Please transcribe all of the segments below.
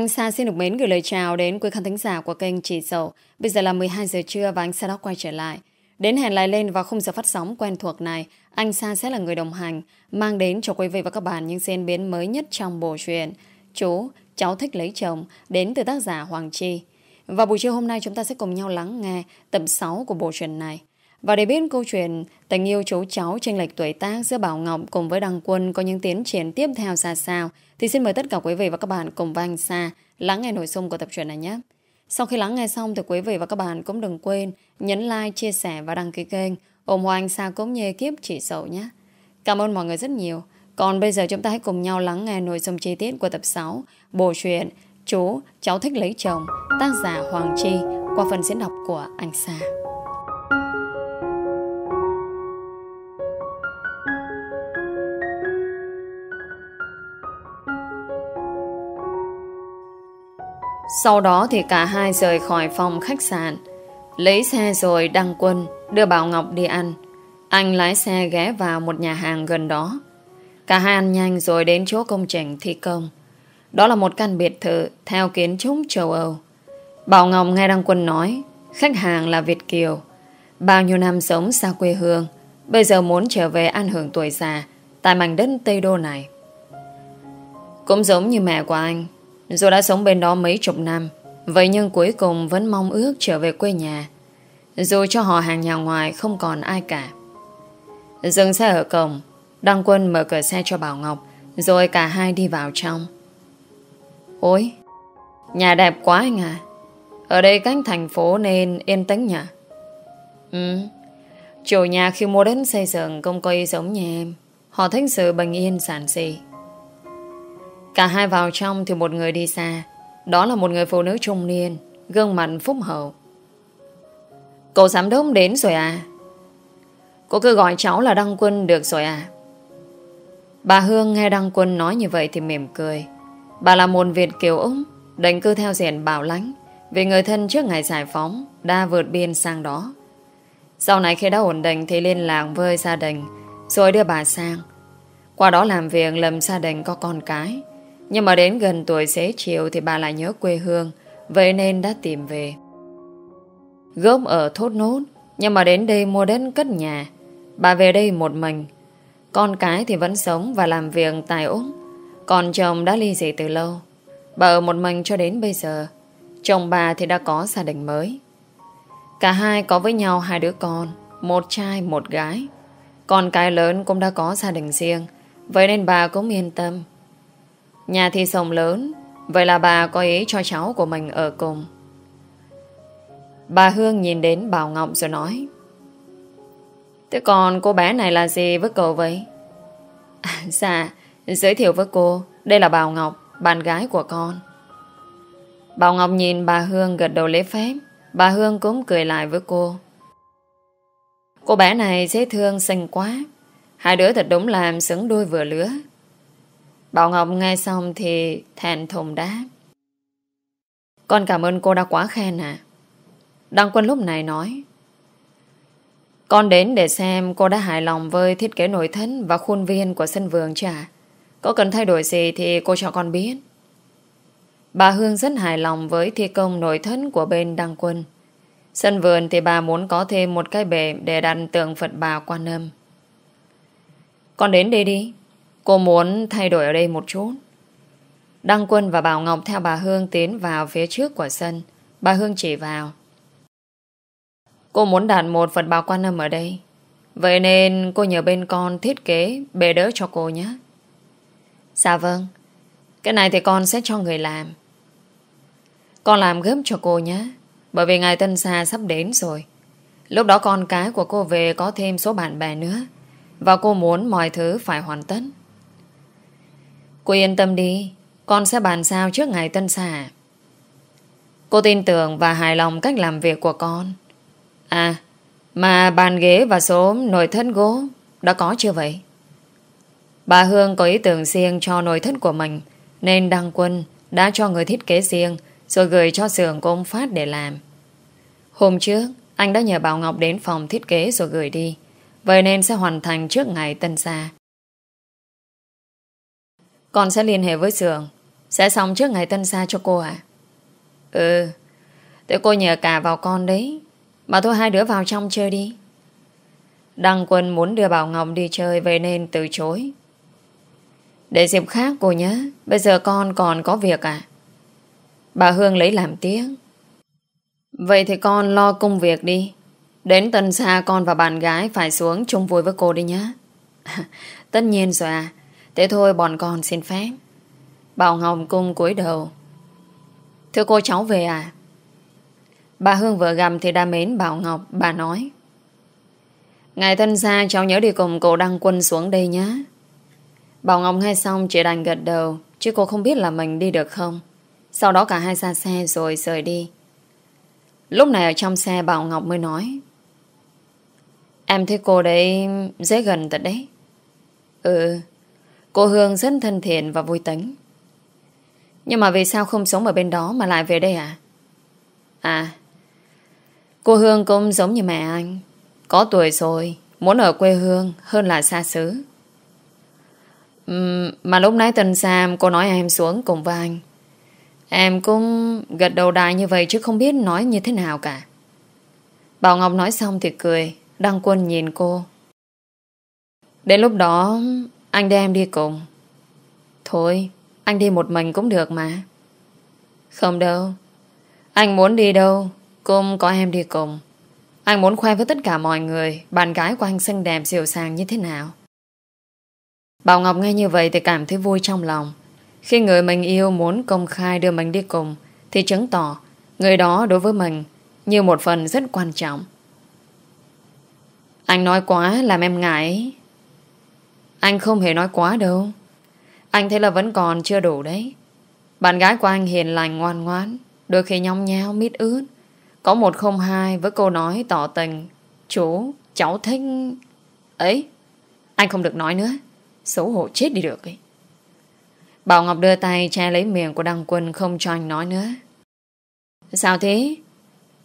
Anh Sa xin được mến gửi lời chào đến quý khán thính giả của kênh Chỉ Dầu. Bây giờ là 12 giờ trưa và anh Sa đã quay trở lại. Đến hẹn lại lên vào khung giờ phát sóng quen thuộc này, anh Sa sẽ là người đồng hành, mang đến cho quý vị và các bạn những diễn biến mới nhất trong bộ truyện. Chú, cháu thích lấy chồng, đến từ tác giả Hoàng Chi. Và buổi trưa hôm nay chúng ta sẽ cùng nhau lắng nghe tập 6 của bộ truyện này. Và để biết câu chuyện tình yêu chú cháu tranh lệch tuổi tác giữa Bảo Ngọc cùng với Đăng Quân có những tiến triển tiếp theo ra sao, thì xin mời tất cả quý vị và các bạn cùng vang xa lắng nghe nội dung của tập truyện này nhé. Sau khi lắng nghe xong thì quý vị và các bạn cũng đừng quên nhấn like, chia sẻ và đăng ký kênh ủng hộ anh Sa cũng như kiếp chỉ sầu nhé. Cảm ơn mọi người rất nhiều. Còn bây giờ chúng ta hãy cùng nhau lắng nghe nội dung chi tiết của tập 6 Bộ truyện Chú Cháu Thích Lấy Chồng tác giả Hoàng Chi qua phần diễn đọc của anh Sa. Sau đó thì cả hai rời khỏi phòng khách sạn Lấy xe rồi đăng quân Đưa Bảo Ngọc đi ăn Anh lái xe ghé vào một nhà hàng gần đó Cả hai ăn nhanh rồi đến chỗ công trình thi công Đó là một căn biệt thự Theo kiến trúc châu Âu Bảo Ngọc nghe Đăng Quân nói Khách hàng là Việt Kiều Bao nhiêu năm sống xa quê hương Bây giờ muốn trở về ăn hưởng tuổi già Tại mảnh đất Tây Đô này Cũng giống như mẹ của anh dù đã sống bên đó mấy chục năm Vậy nhưng cuối cùng vẫn mong ước trở về quê nhà Dù cho họ hàng nhà ngoài không còn ai cả Dừng xe ở cổng Đăng Quân mở cửa xe cho Bảo Ngọc Rồi cả hai đi vào trong Ôi Nhà đẹp quá anh à Ở đây cách thành phố nên yên tĩnh nhỉ Ừ Chủ nhà khi mua đến xây dựng công quay giống nhà em Họ thích sự bình yên sản xì Cả hai vào trong thì một người đi xa. Đó là một người phụ nữ trung niên, gương mặt phúc hậu. Cậu giám đốc đến rồi à? Cô cứ gọi cháu là Đăng Quân được rồi à? Bà Hương nghe Đăng Quân nói như vậy thì mỉm cười. Bà là một Việt kiều Úc, đánh cư theo diện bảo lãnh vì người thân trước ngày giải phóng đã vượt biên sang đó. Sau này khi đã ổn định thì liên lạc với gia đình rồi đưa bà sang. Qua đó làm việc lầm gia đình có con cái. Nhưng mà đến gần tuổi xế chiều thì bà lại nhớ quê hương, vậy nên đã tìm về. Gốc ở thốt nốt, nhưng mà đến đây mua đất cất nhà. Bà về đây một mình. Con cái thì vẫn sống và làm việc tại Úc, còn chồng đã ly dị từ lâu. Bà ở một mình cho đến bây giờ. Chồng bà thì đã có gia đình mới. Cả hai có với nhau hai đứa con, một trai một gái. Con cái lớn cũng đã có gia đình riêng, vậy nên bà cũng yên tâm Nhà thì sông lớn, vậy là bà có ý cho cháu của mình ở cùng. Bà Hương nhìn đến Bảo Ngọc rồi nói Thế còn cô bé này là gì với cậu vậy? À, dạ, giới thiệu với cô Đây là Bảo Ngọc, bạn gái của con Bảo Ngọc nhìn bà Hương gật đầu lễ phép Bà Hương cũng cười lại với cô Cô bé này dễ thương xinh quá Hai đứa thật đúng làm xứng đôi vừa lứa Bảo Ngọc nghe xong thì thèn thùng đáp. Con cảm ơn cô đã quá khen à. Đăng Quân lúc này nói. Con đến để xem cô đã hài lòng với thiết kế nội thất và khuôn viên của sân vườn chả. Có cần thay đổi gì thì cô cho con biết. Bà Hương rất hài lòng với thi công nội thất của bên Đăng Quân. Sân vườn thì bà muốn có thêm một cái bể để đặt tượng Phật bà quan âm. Con đến đây đi. Cô muốn thay đổi ở đây một chút. Đăng Quân và Bảo Ngọc theo bà Hương tiến vào phía trước của sân. Bà Hương chỉ vào. Cô muốn đặt một phần bảo quan âm ở đây. Vậy nên cô nhờ bên con thiết kế bề đỡ cho cô nhé. Dạ vâng. Cái này thì con sẽ cho người làm. Con làm gấp cho cô nhé. Bởi vì ngày Tân xa sắp đến rồi. Lúc đó con cái của cô về có thêm số bạn bè nữa. Và cô muốn mọi thứ phải hoàn tất. Cô yên tâm đi, con sẽ bàn sao trước ngày tân xả. Cô tin tưởng và hài lòng cách làm việc của con. À, mà bàn ghế và số nồi thân gỗ đã có chưa vậy? Bà Hương có ý tưởng riêng cho nồi thất của mình nên Đăng Quân đã cho người thiết kế riêng rồi gửi cho xưởng của ông Phát để làm. Hôm trước, anh đã nhờ Bảo Ngọc đến phòng thiết kế rồi gửi đi. Vậy nên sẽ hoàn thành trước ngày tân gia. Con sẽ liên hệ với Sường Sẽ xong trước ngày tân xa cho cô à Ừ Thế cô nhờ cả vào con đấy Bảo thôi hai đứa vào trong chơi đi Đăng Quân muốn đưa Bảo Ngọc đi chơi về nên từ chối Để dịp khác cô nhé Bây giờ con còn có việc à Bà Hương lấy làm tiếc Vậy thì con lo công việc đi Đến tân xa con và bạn gái Phải xuống chung vui với cô đi nhé Tất nhiên rồi à Thế thôi bọn con xin phép. Bảo Ngọc cung cúi đầu. Thưa cô cháu về à? Bà Hương vừa gầm thì đa mến Bảo Ngọc, bà nói. Ngày thân gia cháu nhớ đi cùng cô đăng quân xuống đây nhé. Bảo Ngọc nghe xong chỉ đành gật đầu, chứ cô không biết là mình đi được không. Sau đó cả hai ra xe rồi rời đi. Lúc này ở trong xe Bảo Ngọc mới nói. Em thấy cô đấy dễ gần thật đấy. Ừ, Cô Hương rất thân thiện và vui tính. Nhưng mà vì sao không sống ở bên đó mà lại về đây à? À, cô Hương cũng giống như mẹ anh. Có tuổi rồi, muốn ở quê hương hơn là xa xứ. Uhm, mà lúc nãy Tân Sam cô nói em xuống cùng với anh. Em cũng gật đầu đại như vậy chứ không biết nói như thế nào cả. Bảo Ngọc nói xong thì cười, Đăng Quân nhìn cô. Đến lúc đó anh đem em đi cùng. Thôi, anh đi một mình cũng được mà. Không đâu. Anh muốn đi đâu, cũng có em đi cùng. Anh muốn khoe với tất cả mọi người bạn gái của anh xinh đẹp dịu sàng như thế nào. Bảo Ngọc nghe như vậy thì cảm thấy vui trong lòng. Khi người mình yêu muốn công khai đưa mình đi cùng thì chứng tỏ người đó đối với mình như một phần rất quan trọng. Anh nói quá làm em ngại anh không hề nói quá đâu. Anh thấy là vẫn còn chưa đủ đấy. Bạn gái của anh hiền lành ngoan ngoãn, đôi khi nhóng nháo mít ướt. Có một không hai với câu nói tỏ tình. Chú, cháu thích... Ấy, anh không được nói nữa. Xấu hổ chết đi được ấy. Bảo Ngọc đưa tay che lấy miệng của Đăng Quân không cho anh nói nữa. Sao thế?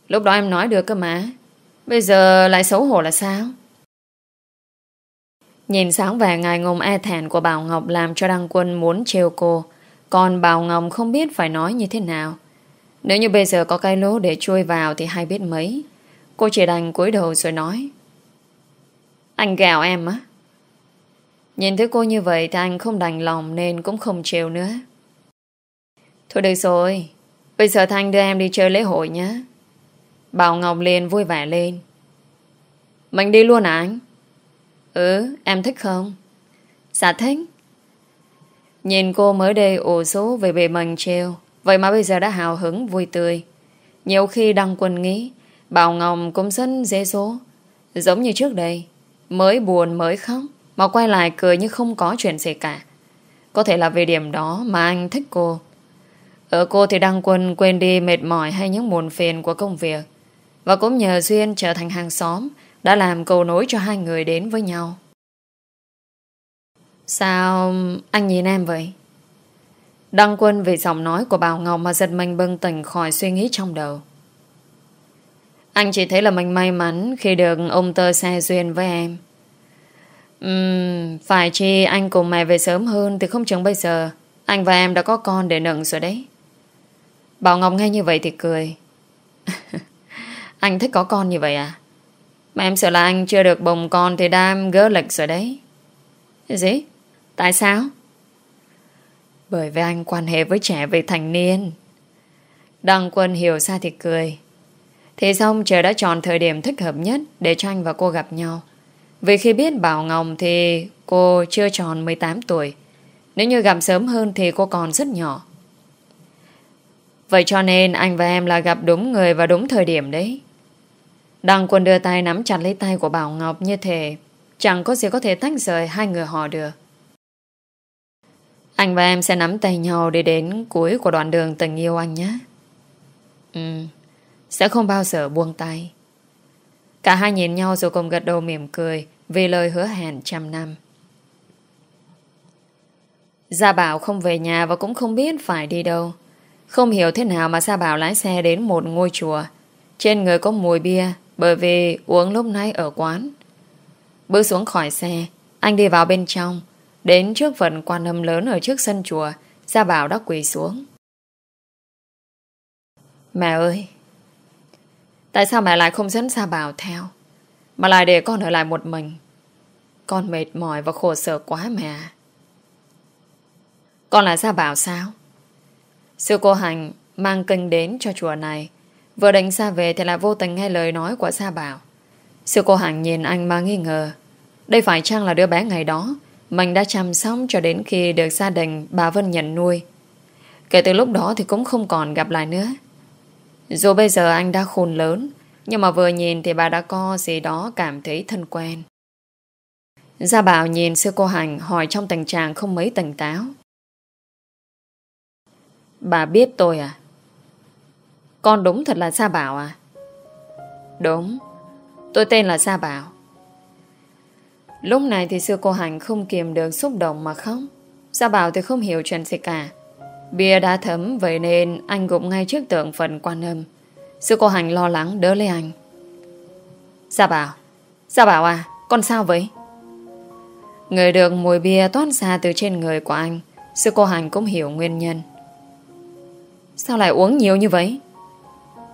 Lúc đó em nói được cơ mà. Bây giờ lại xấu hổ là sao? Nhìn sáng vẻ ngài ngùng e thẹn của Bảo Ngọc làm cho Đăng Quân muốn trêu cô. Còn Bảo Ngọc không biết phải nói như thế nào. Nếu như bây giờ có cái lỗ để chui vào thì hay biết mấy. Cô chỉ đành cúi đầu rồi nói. Anh gào em á. Nhìn thấy cô như vậy thì anh không đành lòng nên cũng không trêu nữa. Thôi được rồi. Bây giờ Thanh đưa em đi chơi lễ hội nhé. Bảo Ngọc liền vui vẻ lên. Mình đi luôn à anh? Ừ, em thích không? Dạ thích. Nhìn cô mới đây ổ số về bề mình treo, vậy mà bây giờ đã hào hứng vui tươi. Nhiều khi đăng quân nghĩ, Bảo Ngọc cũng rất dễ số. Giống như trước đây, mới buồn mới khóc, mà quay lại cười như không có chuyện gì cả. Có thể là về điểm đó mà anh thích cô. Ở cô thì Đăng Quân quên đi mệt mỏi hay những buồn phiền của công việc. Và cũng nhờ Duyên trở thành hàng xóm đã làm cầu nối cho hai người đến với nhau. Sao anh nhìn em vậy? Đăng quân vì giọng nói của Bảo Ngọc mà giật mình bưng tỉnh khỏi suy nghĩ trong đầu. Anh chỉ thấy là mình may mắn khi được ông tơ xe duyên với em. Uhm, phải chi anh cùng mẹ về sớm hơn thì không chừng bây giờ anh và em đã có con để nựng rồi đấy. Bảo Ngọc nghe như vậy thì cười. anh thích có con như vậy à? Mà em sợ là anh chưa được bồng con Thì đam gỡ lệch rồi đấy Gì? Tại sao? Bởi vì anh quan hệ với trẻ về thành niên Đăng quân hiểu ra thì cười Thế xong trời đã chọn thời điểm thích hợp nhất Để cho anh và cô gặp nhau Vì khi biết Bảo Ngọc thì cô chưa tròn 18 tuổi Nếu như gặp sớm hơn thì cô còn rất nhỏ Vậy cho nên anh và em là gặp đúng người và đúng thời điểm đấy Đăng quân đưa tay nắm chặt lấy tay của Bảo Ngọc như thế. Chẳng có gì có thể tách rời hai người họ được. Anh và em sẽ nắm tay nhau để đến cuối của đoạn đường tình yêu anh nhé. Ừ, sẽ không bao giờ buông tay. Cả hai nhìn nhau rồi cùng gật đầu mỉm cười vì lời hứa hẹn trăm năm. Gia Bảo không về nhà và cũng không biết phải đi đâu. Không hiểu thế nào mà Gia Bảo lái xe đến một ngôi chùa. Trên người có mùi bia bởi vì uống lúc nãy ở quán Bước xuống khỏi xe Anh đi vào bên trong Đến trước phần quan âm lớn ở trước sân chùa Gia Bảo đã quỳ xuống Mẹ ơi Tại sao mẹ lại không dẫn Gia Bảo theo Mà lại để con ở lại một mình Con mệt mỏi và khổ sở quá mẹ Con là Gia Bảo sao Sư cô Hành mang kênh đến cho chùa này Vừa đánh xa về thì lại vô tình nghe lời nói của Sa Bảo. Sư cô Hằng nhìn anh mà nghi ngờ. Đây phải chăng là đứa bé ngày đó mình đã chăm sóc cho đến khi được gia đình bà Vân nhận nuôi. Kể từ lúc đó thì cũng không còn gặp lại nữa. Dù bây giờ anh đã khôn lớn, nhưng mà vừa nhìn thì bà đã có gì đó cảm thấy thân quen. Gia Bảo nhìn sư cô Hằng hỏi trong tình trạng không mấy tỉnh táo. Bà biết tôi à? Con đúng thật là Sa Bảo à? Đúng, tôi tên là Sa Bảo. Lúc này thì xưa cô Hành không kiềm được xúc động mà khóc. Sa Bảo thì không hiểu chuyện gì cả. Bia đã thấm vậy nên anh gục ngay trước tượng phần quan âm. Sư cô Hành lo lắng đỡ lấy anh. Sa Bảo, Sa Bảo à, con sao vậy? Người được mùi bia toát ra từ trên người của anh Sư cô Hành cũng hiểu nguyên nhân Sao lại uống nhiều như vậy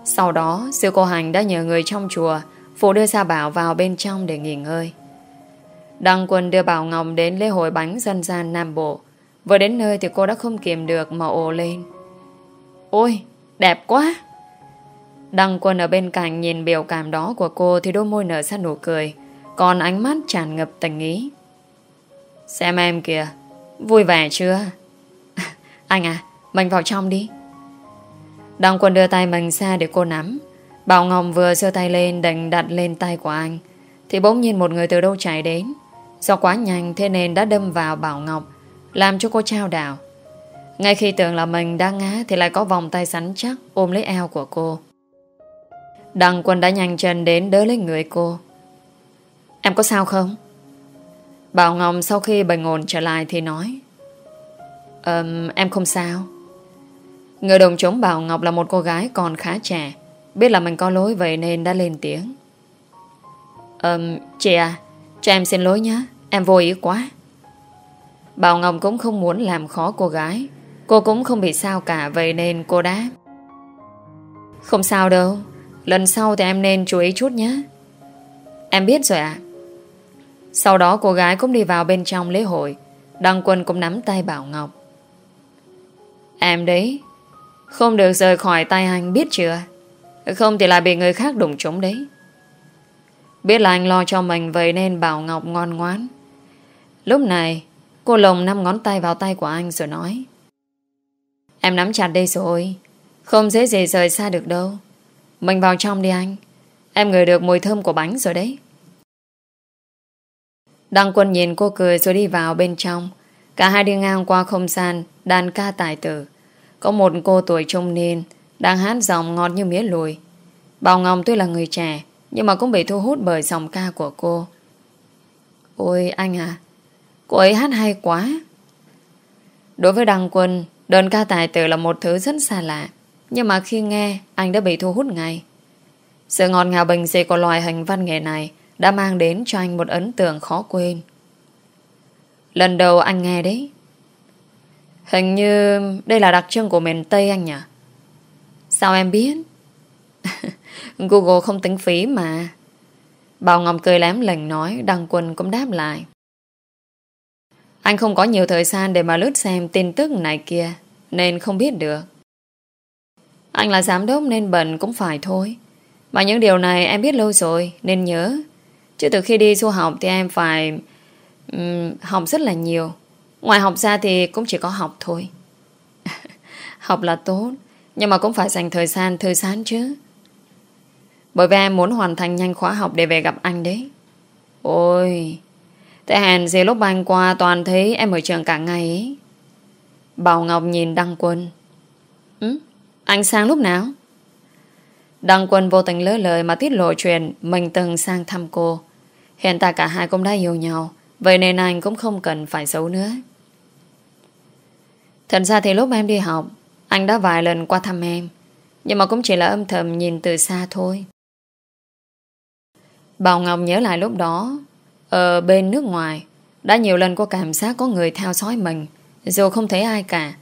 sau đó, sư cô hành đã nhờ người trong chùa phụ đưa sa Bảo vào bên trong để nghỉ ngơi. Đăng quân đưa Bảo Ngọc đến lễ hội bánh dân gian Nam Bộ. Vừa đến nơi thì cô đã không kiềm được mà ồ lên. Ôi, đẹp quá! Đăng quân ở bên cạnh nhìn biểu cảm đó của cô thì đôi môi nở ra nụ cười, còn ánh mắt tràn ngập tình ý. Xem em kìa, vui vẻ chưa? anh à, mình vào trong đi. Đăng quân đưa tay mình ra để cô nắm. Bảo Ngọc vừa giơ tay lên định đặt lên tay của anh. Thì bỗng nhiên một người từ đâu chạy đến. Do quá nhanh thế nên đã đâm vào Bảo Ngọc. Làm cho cô trao đảo. Ngay khi tưởng là mình đang ngã thì lại có vòng tay sắn chắc ôm lấy eo của cô. Đăng quân đã nhanh chân đến đỡ lấy người cô. Em có sao không? Bảo Ngọc sau khi bình ổn trở lại thì nói. Um, em không sao. Người đồng chống bảo Ngọc là một cô gái còn khá trẻ Biết là mình có lỗi vậy nên đã lên tiếng Ờm, chị à Cho em xin lỗi nhé Em vô ý quá Bảo Ngọc cũng không muốn làm khó cô gái Cô cũng không bị sao cả Vậy nên cô đáp Không sao đâu Lần sau thì em nên chú ý chút nhé Em biết rồi ạ à. Sau đó cô gái cũng đi vào bên trong lễ hội Đăng Quân cũng nắm tay Bảo Ngọc Em đấy không được rời khỏi tay anh biết chưa Không thì lại bị người khác đụng trúng đấy Biết là anh lo cho mình Vậy nên Bảo Ngọc ngon ngoán Lúc này Cô lồng năm ngón tay vào tay của anh rồi nói Em nắm chặt đây rồi Không dễ gì rời xa được đâu Mình vào trong đi anh Em ngửi được mùi thơm của bánh rồi đấy Đăng quân nhìn cô cười rồi đi vào bên trong Cả hai đi ngang qua không gian Đàn ca tài tử có một cô tuổi trung niên Đang hát giọng ngọt như mía lùi Bảo Ngọc tuy là người trẻ Nhưng mà cũng bị thu hút bởi giọng ca của cô Ôi anh à Cô ấy hát hay quá Đối với Đăng Quân Đơn ca tài tử là một thứ rất xa lạ Nhưng mà khi nghe Anh đã bị thu hút ngay Sự ngọt ngào bình dị của loài hình văn nghệ này Đã mang đến cho anh một ấn tượng khó quên Lần đầu anh nghe đấy Hình như đây là đặc trưng của miền Tây anh nhỉ? Sao em biết? Google không tính phí mà. Bảo Ngọc cười lém lành nói, Đăng Quân cũng đáp lại. Anh không có nhiều thời gian để mà lướt xem tin tức này kia, nên không biết được. Anh là giám đốc nên bận cũng phải thôi. Mà những điều này em biết lâu rồi, nên nhớ. Chứ từ khi đi du học thì em phải um, học rất là nhiều. Ngoài học ra thì cũng chỉ có học thôi Học là tốt Nhưng mà cũng phải dành thời gian thư giãn chứ Bởi vì em muốn hoàn thành nhanh khóa học Để về gặp anh đấy Ôi Thế hèn gì lúc anh qua toàn thấy em ở trường cả ngày ấy Bảo Ngọc nhìn Đăng Quân Ừ? Anh sang lúc nào? Đăng Quân vô tình lỡ lời mà tiết lộ chuyện mình từng sang thăm cô. Hiện tại cả hai cũng đã yêu nhau, vậy nên anh cũng không cần phải giấu nữa. Thật ra thì lúc em đi học, anh đã vài lần qua thăm em. Nhưng mà cũng chỉ là âm thầm nhìn từ xa thôi. Bảo Ngọc nhớ lại lúc đó, ở bên nước ngoài, đã nhiều lần cô cảm giác có người theo dõi mình, dù không thấy ai cả.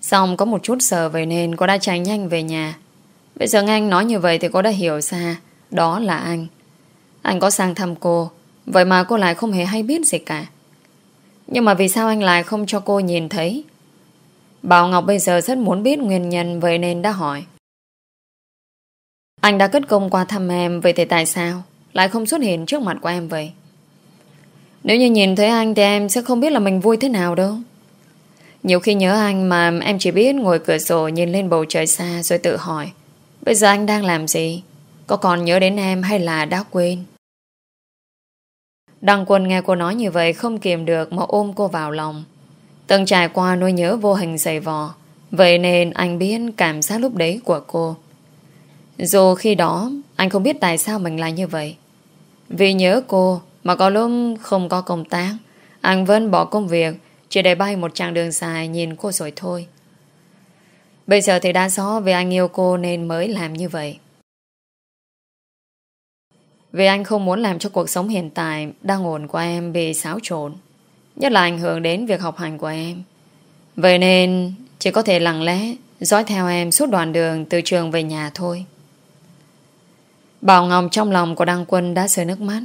Xong có một chút sợ vậy nên cô đã chạy nhanh về nhà. Bây giờ nghe anh nói như vậy thì cô đã hiểu ra đó là anh. Anh có sang thăm cô, vậy mà cô lại không hề hay biết gì cả. Nhưng mà vì sao anh lại không cho cô nhìn thấy Bảo Ngọc bây giờ rất muốn biết nguyên nhân vậy nên đã hỏi. Anh đã cất công qua thăm em vậy thì tại sao lại không xuất hiện trước mặt của em vậy? Nếu như nhìn thấy anh thì em sẽ không biết là mình vui thế nào đâu. Nhiều khi nhớ anh mà em chỉ biết ngồi cửa sổ nhìn lên bầu trời xa rồi tự hỏi Bây giờ anh đang làm gì? Có còn nhớ đến em hay là đã quên? Đăng quân nghe cô nói như vậy không kiềm được mà ôm cô vào lòng. Từng trải qua nỗi nhớ vô hình dày vò Vậy nên anh biết cảm giác lúc đấy của cô Dù khi đó Anh không biết tại sao mình lại như vậy Vì nhớ cô Mà có lúc không có công tác Anh vẫn bỏ công việc Chỉ để bay một chặng đường dài nhìn cô rồi thôi Bây giờ thì đã rõ Vì anh yêu cô nên mới làm như vậy Vì anh không muốn làm cho cuộc sống hiện tại Đang ổn của em bị xáo trộn Nhất là ảnh hưởng đến việc học hành của em Vậy nên Chỉ có thể lặng lẽ Dõi theo em suốt đoạn đường từ trường về nhà thôi Bảo Ngọc trong lòng của Đăng Quân đã rơi nước mắt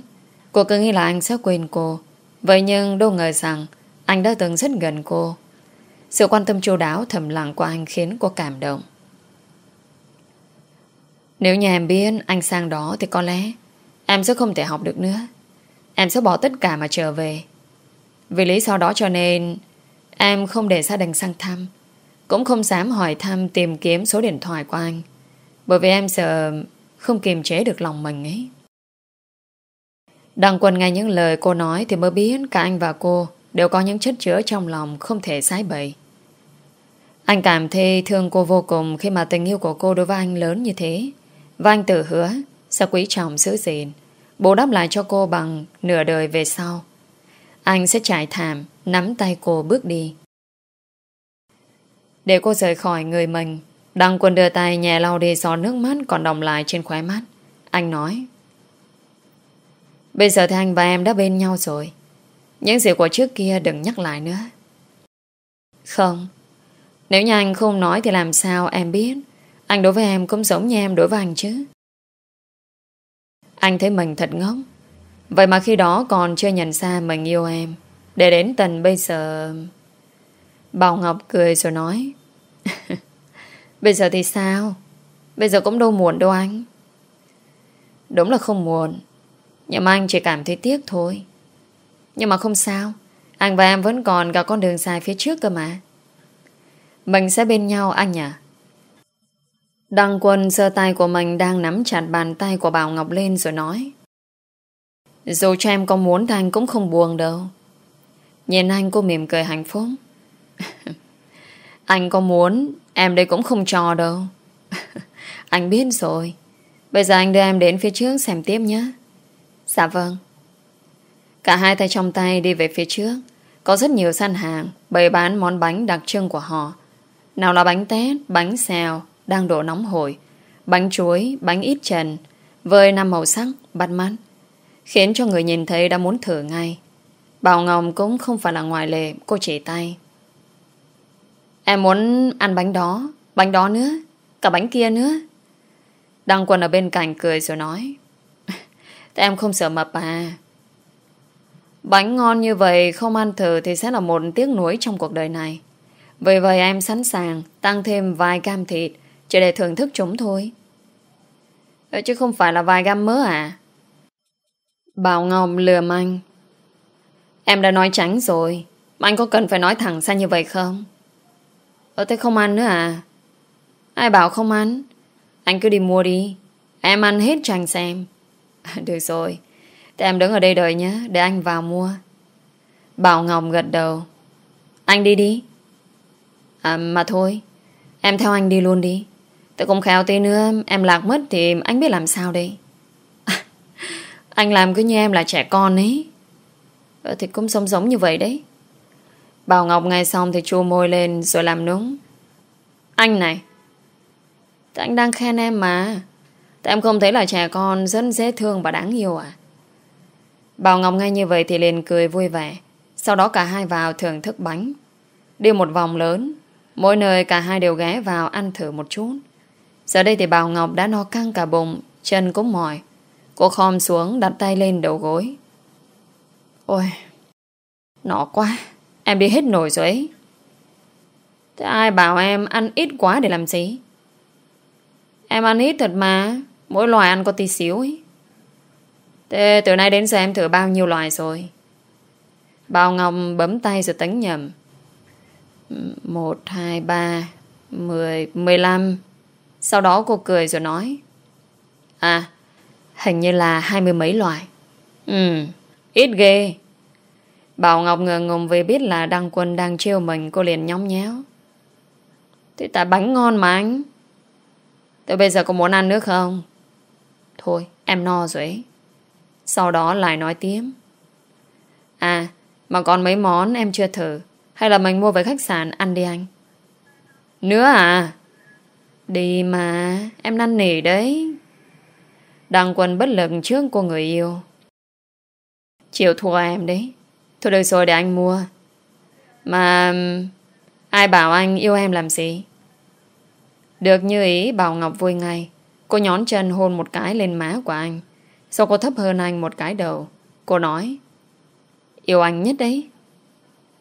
Cô cứ nghĩ là anh sẽ quên cô Vậy nhưng đâu ngờ rằng Anh đã từng rất gần cô Sự quan tâm chu đáo thầm lặng của anh Khiến cô cảm động Nếu nhà em biết Anh sang đó thì có lẽ Em sẽ không thể học được nữa Em sẽ bỏ tất cả mà trở về vì lý do đó cho nên Em không để gia đình sang thăm Cũng không dám hỏi thăm tìm kiếm số điện thoại của anh Bởi vì em sợ Không kiềm chế được lòng mình ấy Đăng Quân nghe những lời cô nói Thì mới biết cả anh và cô Đều có những chất chứa trong lòng không thể sái bậy Anh cảm thấy thương cô vô cùng Khi mà tình yêu của cô đối với anh lớn như thế Và anh tự hứa Sẽ quý trọng giữ gìn Bù đắp lại cho cô bằng nửa đời về sau anh sẽ trải thảm, nắm tay cô bước đi. Để cô rời khỏi người mình, Đăng Quân đưa tay nhẹ lau đi giọt nước mắt còn đọng lại trên khóe mắt. Anh nói, Bây giờ thì anh và em đã bên nhau rồi. Những gì của trước kia đừng nhắc lại nữa. Không. Nếu như anh không nói thì làm sao em biết. Anh đối với em cũng giống như em đối với anh chứ. Anh thấy mình thật ngốc. Vậy mà khi đó còn chưa nhận ra mình yêu em. Để đến tận bây giờ... Bảo Ngọc cười rồi nói. bây giờ thì sao? Bây giờ cũng đâu muộn đâu anh. Đúng là không muộn. Nhưng mà anh chỉ cảm thấy tiếc thôi. Nhưng mà không sao. Anh và em vẫn còn cả con đường dài phía trước cơ mà. Mình sẽ bên nhau anh nhỉ? À? Đăng quân sơ tay của mình đang nắm chặt bàn tay của Bảo Ngọc lên rồi nói. Dù cho em có muốn thì anh cũng không buồn đâu Nhìn anh cô mỉm cười hạnh phúc Anh có muốn Em đây cũng không cho đâu Anh biết rồi Bây giờ anh đưa em đến phía trước xem tiếp nhé Dạ vâng Cả hai tay trong tay đi về phía trước Có rất nhiều gian hàng Bày bán món bánh đặc trưng của họ Nào là bánh tét, bánh xèo Đang đổ nóng hổi Bánh chuối, bánh ít trần Vơi năm màu sắc, bắt mắt khiến cho người nhìn thấy đã muốn thử ngay. Bảo Ngọc cũng không phải là ngoài lệ, cô chỉ tay. Em muốn ăn bánh đó, bánh đó nữa, cả bánh kia nữa. Đăng Quân ở bên cạnh cười rồi nói. Tại em không sợ mập à. Bánh ngon như vậy không ăn thử thì sẽ là một tiếc nuối trong cuộc đời này. Vì vậy em sẵn sàng tăng thêm vài gam thịt chỉ để thưởng thức chúng thôi. Ờ, chứ không phải là vài gam mỡ à? Bảo Ngọc lừa anh. Em đã nói tránh rồi. Mà anh có cần phải nói thẳng ra như vậy không? Ở thế không ăn nữa à? Ai bảo không ăn? Anh cứ đi mua đi. Em ăn hết cho anh xem. Được rồi. Thế em đứng ở đây đợi nhé. Để anh vào mua. Bảo Ngọc gật đầu. Anh đi đi. À, mà thôi. Em theo anh đi luôn đi. Tôi không khéo tí nữa em lạc mất thì anh biết làm sao đây. Anh làm cứ như em là trẻ con ấy ờ, Thì cũng sống giống như vậy đấy Bảo Ngọc ngay xong thì chua môi lên rồi làm núng Anh này Tại anh đang khen em mà Tại em không thấy là trẻ con rất dễ thương và đáng yêu à Bảo Ngọc ngay như vậy thì liền cười vui vẻ Sau đó cả hai vào thưởng thức bánh Đi một vòng lớn Mỗi nơi cả hai đều ghé vào ăn thử một chút Giờ đây thì Bảo Ngọc đã no căng cả bụng Chân cũng mỏi Cô khom xuống đặt tay lên đầu gối. Ôi, nó quá, em đi hết nổi rồi ấy. Thế ai bảo em ăn ít quá để làm gì? Em ăn ít thật mà, mỗi loài ăn có tí xíu ấy. Thế từ nay đến giờ em thử bao nhiêu loài rồi? Bao Ngọc bấm tay rồi tính nhầm. 1, 2, 3, 10, 15. Sau đó cô cười rồi nói. À, Hình như là hai mươi mấy loại Ừ Ít ghê Bảo Ngọc ngờ ngùng vì biết là Đăng Quân đang trêu mình Cô liền nhóng nhéo Thế tại bánh ngon mà anh Thế bây giờ có muốn ăn nữa không Thôi em no rồi ấy. Sau đó lại nói tiếp À Mà còn mấy món em chưa thử Hay là mình mua về khách sạn ăn đi anh Nữa à Đi mà Em năn nỉ đấy đang quân bất lực trước cô người yêu. Chịu thua em đấy. Thôi được rồi để anh mua. Mà... Ai bảo anh yêu em làm gì? Được như ý Bảo Ngọc vui ngay. Cô nhón chân hôn một cái lên má của anh. Sau cô thấp hơn anh một cái đầu. Cô nói. Yêu anh nhất đấy.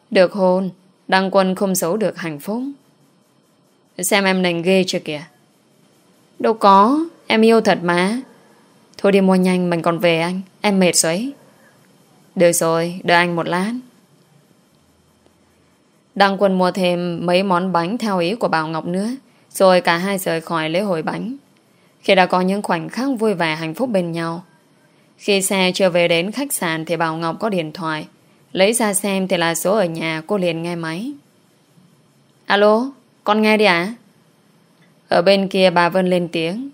Được hôn. Đăng quân không giấu được hạnh phúc. Xem em nành ghê chưa kìa. Đâu có, em yêu thật mà. Thôi đi mua nhanh mình còn về anh Em mệt rồi Được rồi đợi anh một lát Đăng quân mua thêm mấy món bánh theo ý của Bảo Ngọc nữa Rồi cả hai rời khỏi lễ hội bánh Khi đã có những khoảnh khắc vui vẻ hạnh phúc bên nhau Khi xe chưa về đến khách sạn Thì Bảo Ngọc có điện thoại Lấy ra xem thì là số ở nhà Cô liền nghe máy Alo con nghe đi ạ Ở bên kia bà Vân lên tiếng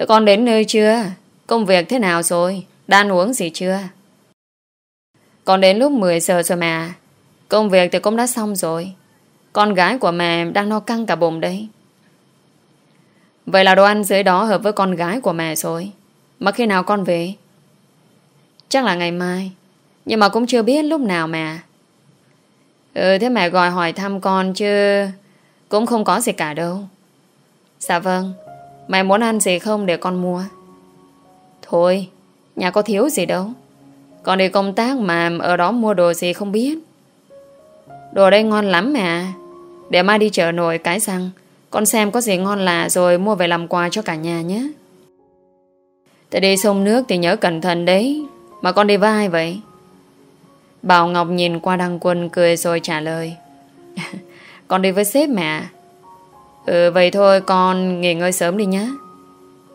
Tụi con đến nơi chưa? Công việc thế nào rồi? Đã uống gì chưa? Con đến lúc 10 giờ rồi mà. Công việc thì cũng đã xong rồi. Con gái của mẹ đang no căng cả bụng đấy. Vậy là đồ ăn dưới đó hợp với con gái của mẹ rồi. Mà khi nào con về? Chắc là ngày mai. Nhưng mà cũng chưa biết lúc nào mà. Ừ thế mẹ gọi hỏi thăm con chứ... Cũng không có gì cả đâu. Dạ vâng. Mày muốn ăn gì không để con mua Thôi Nhà có thiếu gì đâu Con đi công tác mà ở đó mua đồ gì không biết Đồ đây ngon lắm mẹ. Để mai đi chợ nổi cái răng Con xem có gì ngon lạ Rồi mua về làm quà cho cả nhà nhé Tại đi sông nước thì nhớ cẩn thận đấy Mà con đi với ai vậy Bảo Ngọc nhìn qua đăng quân cười rồi trả lời Con đi với sếp mẹ Ừ vậy thôi con nghỉ ngơi sớm đi nhé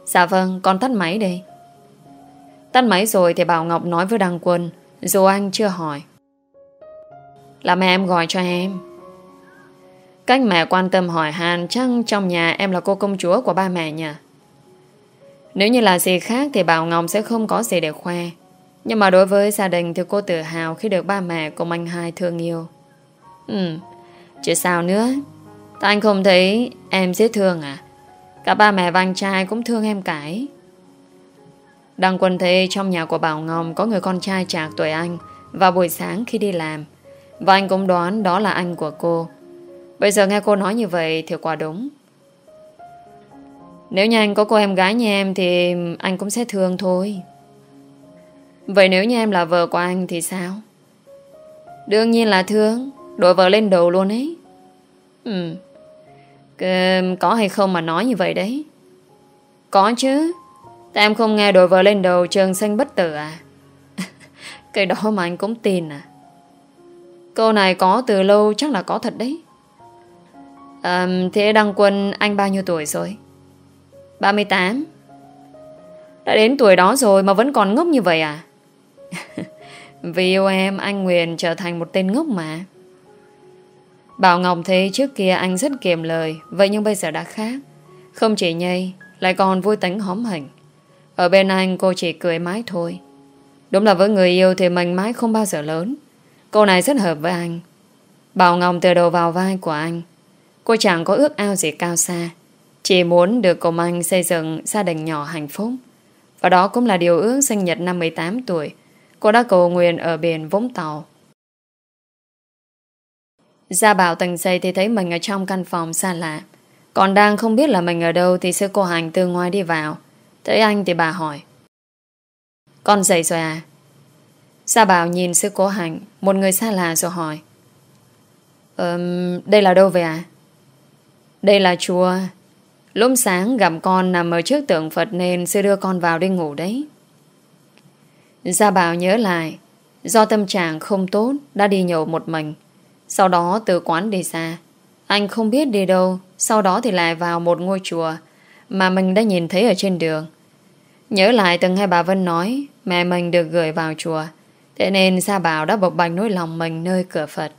Dạ vâng con tắt máy đi. Tắt máy rồi thì Bảo Ngọc nói với Đăng Quân Dù anh chưa hỏi Là mẹ em gọi cho em Cách mẹ quan tâm hỏi Hàn Chăng trong nhà em là cô công chúa của ba mẹ nhỉ Nếu như là gì khác Thì Bảo Ngọc sẽ không có gì để khoe Nhưng mà đối với gia đình Thì cô tự hào khi được ba mẹ cùng anh hai thương yêu Ừ Chứ sao nữa các anh không thấy em dễ thương à? Cả ba mẹ và anh trai cũng thương em cãi. Đăng Quân thấy trong nhà của Bảo Ngọc có người con trai trạc tuổi anh vào buổi sáng khi đi làm. Và anh cũng đoán đó là anh của cô. Bây giờ nghe cô nói như vậy thì quả đúng. Nếu như anh có cô em gái như em thì anh cũng sẽ thương thôi. Vậy nếu như em là vợ của anh thì sao? Đương nhiên là thương. Đội vợ lên đầu luôn ấy. Ừ. Có hay không mà nói như vậy đấy Có chứ Tại em không nghe đội vợ lên đầu trường xanh bất tử à Cái đó mà anh cũng tin à Câu này có từ lâu chắc là có thật đấy à, Thế Đăng Quân anh bao nhiêu tuổi rồi 38 Đã đến tuổi đó rồi mà vẫn còn ngốc như vậy à Vì yêu em anh Nguyền trở thành một tên ngốc mà Bảo Ngọc thấy trước kia anh rất kiềm lời Vậy nhưng bây giờ đã khác Không chỉ nhây Lại còn vui tánh hóm hỉnh Ở bên anh cô chỉ cười mãi thôi Đúng là với người yêu thì mình mãi không bao giờ lớn Cô này rất hợp với anh Bảo Ngọc từ đầu vào vai của anh Cô chẳng có ước ao gì cao xa Chỉ muốn được cùng anh xây dựng gia đình nhỏ hạnh phúc Và đó cũng là điều ước sinh nhật năm 18 tuổi Cô đã cầu nguyện ở biển Vũng Tàu gia bảo tầng dậy thì thấy mình ở trong căn phòng xa lạ. Còn đang không biết là mình ở đâu thì sư cô hành từ ngoài đi vào. Thấy anh thì bà hỏi. Con dậy rồi à? Gia Bảo nhìn sư cô hành Một người xa lạ rồi hỏi Ừm, đây là đâu vậy À? Đây là chùa Lúc sáng gặp con nằm ở trước tượng Phật Nên sư đưa con vào đi ngủ đấy Gia Bảo nhớ lại Do tâm trạng không tốt Đã đi nhậu một mình sau đó từ quán đi ra Anh không biết đi đâu Sau đó thì lại vào một ngôi chùa Mà mình đã nhìn thấy ở trên đường Nhớ lại từng hai bà Vân nói Mẹ mình được gửi vào chùa Thế nên Sa Bảo đã bộc bạch nỗi lòng mình nơi cửa Phật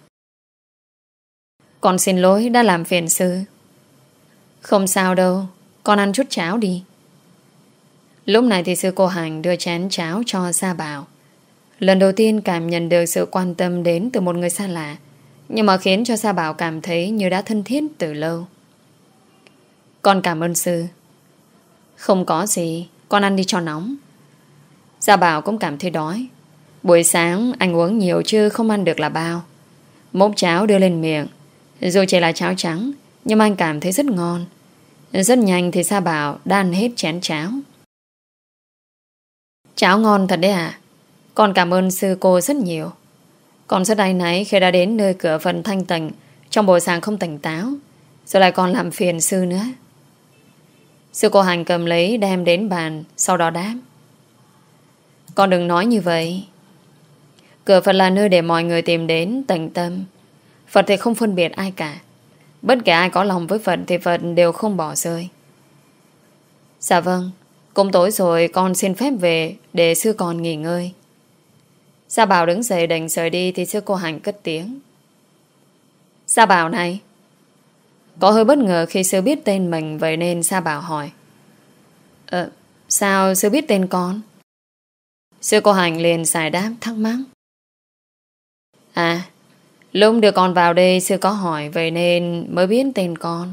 Con xin lỗi đã làm phiền sư Không sao đâu Con ăn chút cháo đi Lúc này thì sư cô Hành đưa chén cháo cho Sa Bảo Lần đầu tiên cảm nhận được sự quan tâm đến từ một người xa lạ nhưng mà khiến cho Sa Bảo cảm thấy như đã thân thiết từ lâu. Con cảm ơn sư. Không có gì, con ăn đi cho nóng. Sa Bảo cũng cảm thấy đói. Buổi sáng anh uống nhiều chứ không ăn được là bao. Mốc cháo đưa lên miệng. Dù chỉ là cháo trắng, nhưng anh cảm thấy rất ngon. Rất nhanh thì Sa Bảo đan hết chén cháo. Cháo ngon thật đấy à? Con cảm ơn sư cô rất nhiều. Còn rất ai nấy khi đã đến nơi cửa phần thanh tịnh Trong bộ sàng không tỉnh táo Rồi lại còn làm phiền sư nữa Sư cô hành cầm lấy đem đến bàn Sau đó đáp Con đừng nói như vậy Cửa Phật là nơi để mọi người tìm đến tịnh tâm Phật thì không phân biệt ai cả Bất kể ai có lòng với Phật Thì Phật đều không bỏ rơi Dạ vâng Cũng tối rồi con xin phép về Để sư còn nghỉ ngơi Sa Bảo đứng dậy đành rời đi thì sư cô Hạnh cất tiếng. Sa Bảo này! Có hơi bất ngờ khi sư biết tên mình vậy nên Sa Bảo hỏi. Ờ, sao sư biết tên con? Sư cô Hạnh liền giải đáp thắc mắc. À, lúc đưa con vào đây sư có hỏi vậy nên mới biết tên con.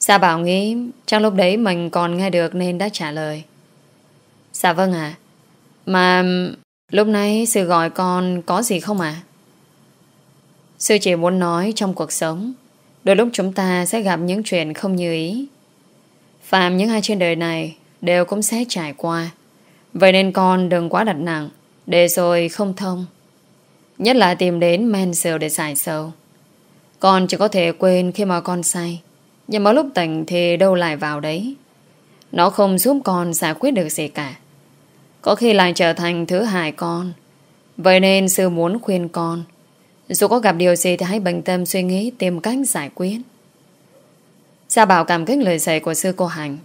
Sa Bảo nghĩ trong lúc đấy mình còn nghe được nên đã trả lời. Dạ vâng ạ. Mà Lúc nãy sư gọi con có gì không ạ? À? Sư chỉ muốn nói trong cuộc sống Đôi lúc chúng ta sẽ gặp những chuyện không như ý Phạm những ai trên đời này Đều cũng sẽ trải qua Vậy nên con đừng quá đặt nặng Để rồi không thông Nhất là tìm đến men rượu để giải sầu Con chỉ có thể quên khi mà con say Nhưng mà lúc tỉnh thì đâu lại vào đấy Nó không giúp con giải quyết được gì cả có khi lại trở thành thứ hại con. Vậy nên sư muốn khuyên con, dù có gặp điều gì thì hãy bình tâm suy nghĩ tìm cách giải quyết. Gia Bảo cảm kích lời dạy của sư cô Hành.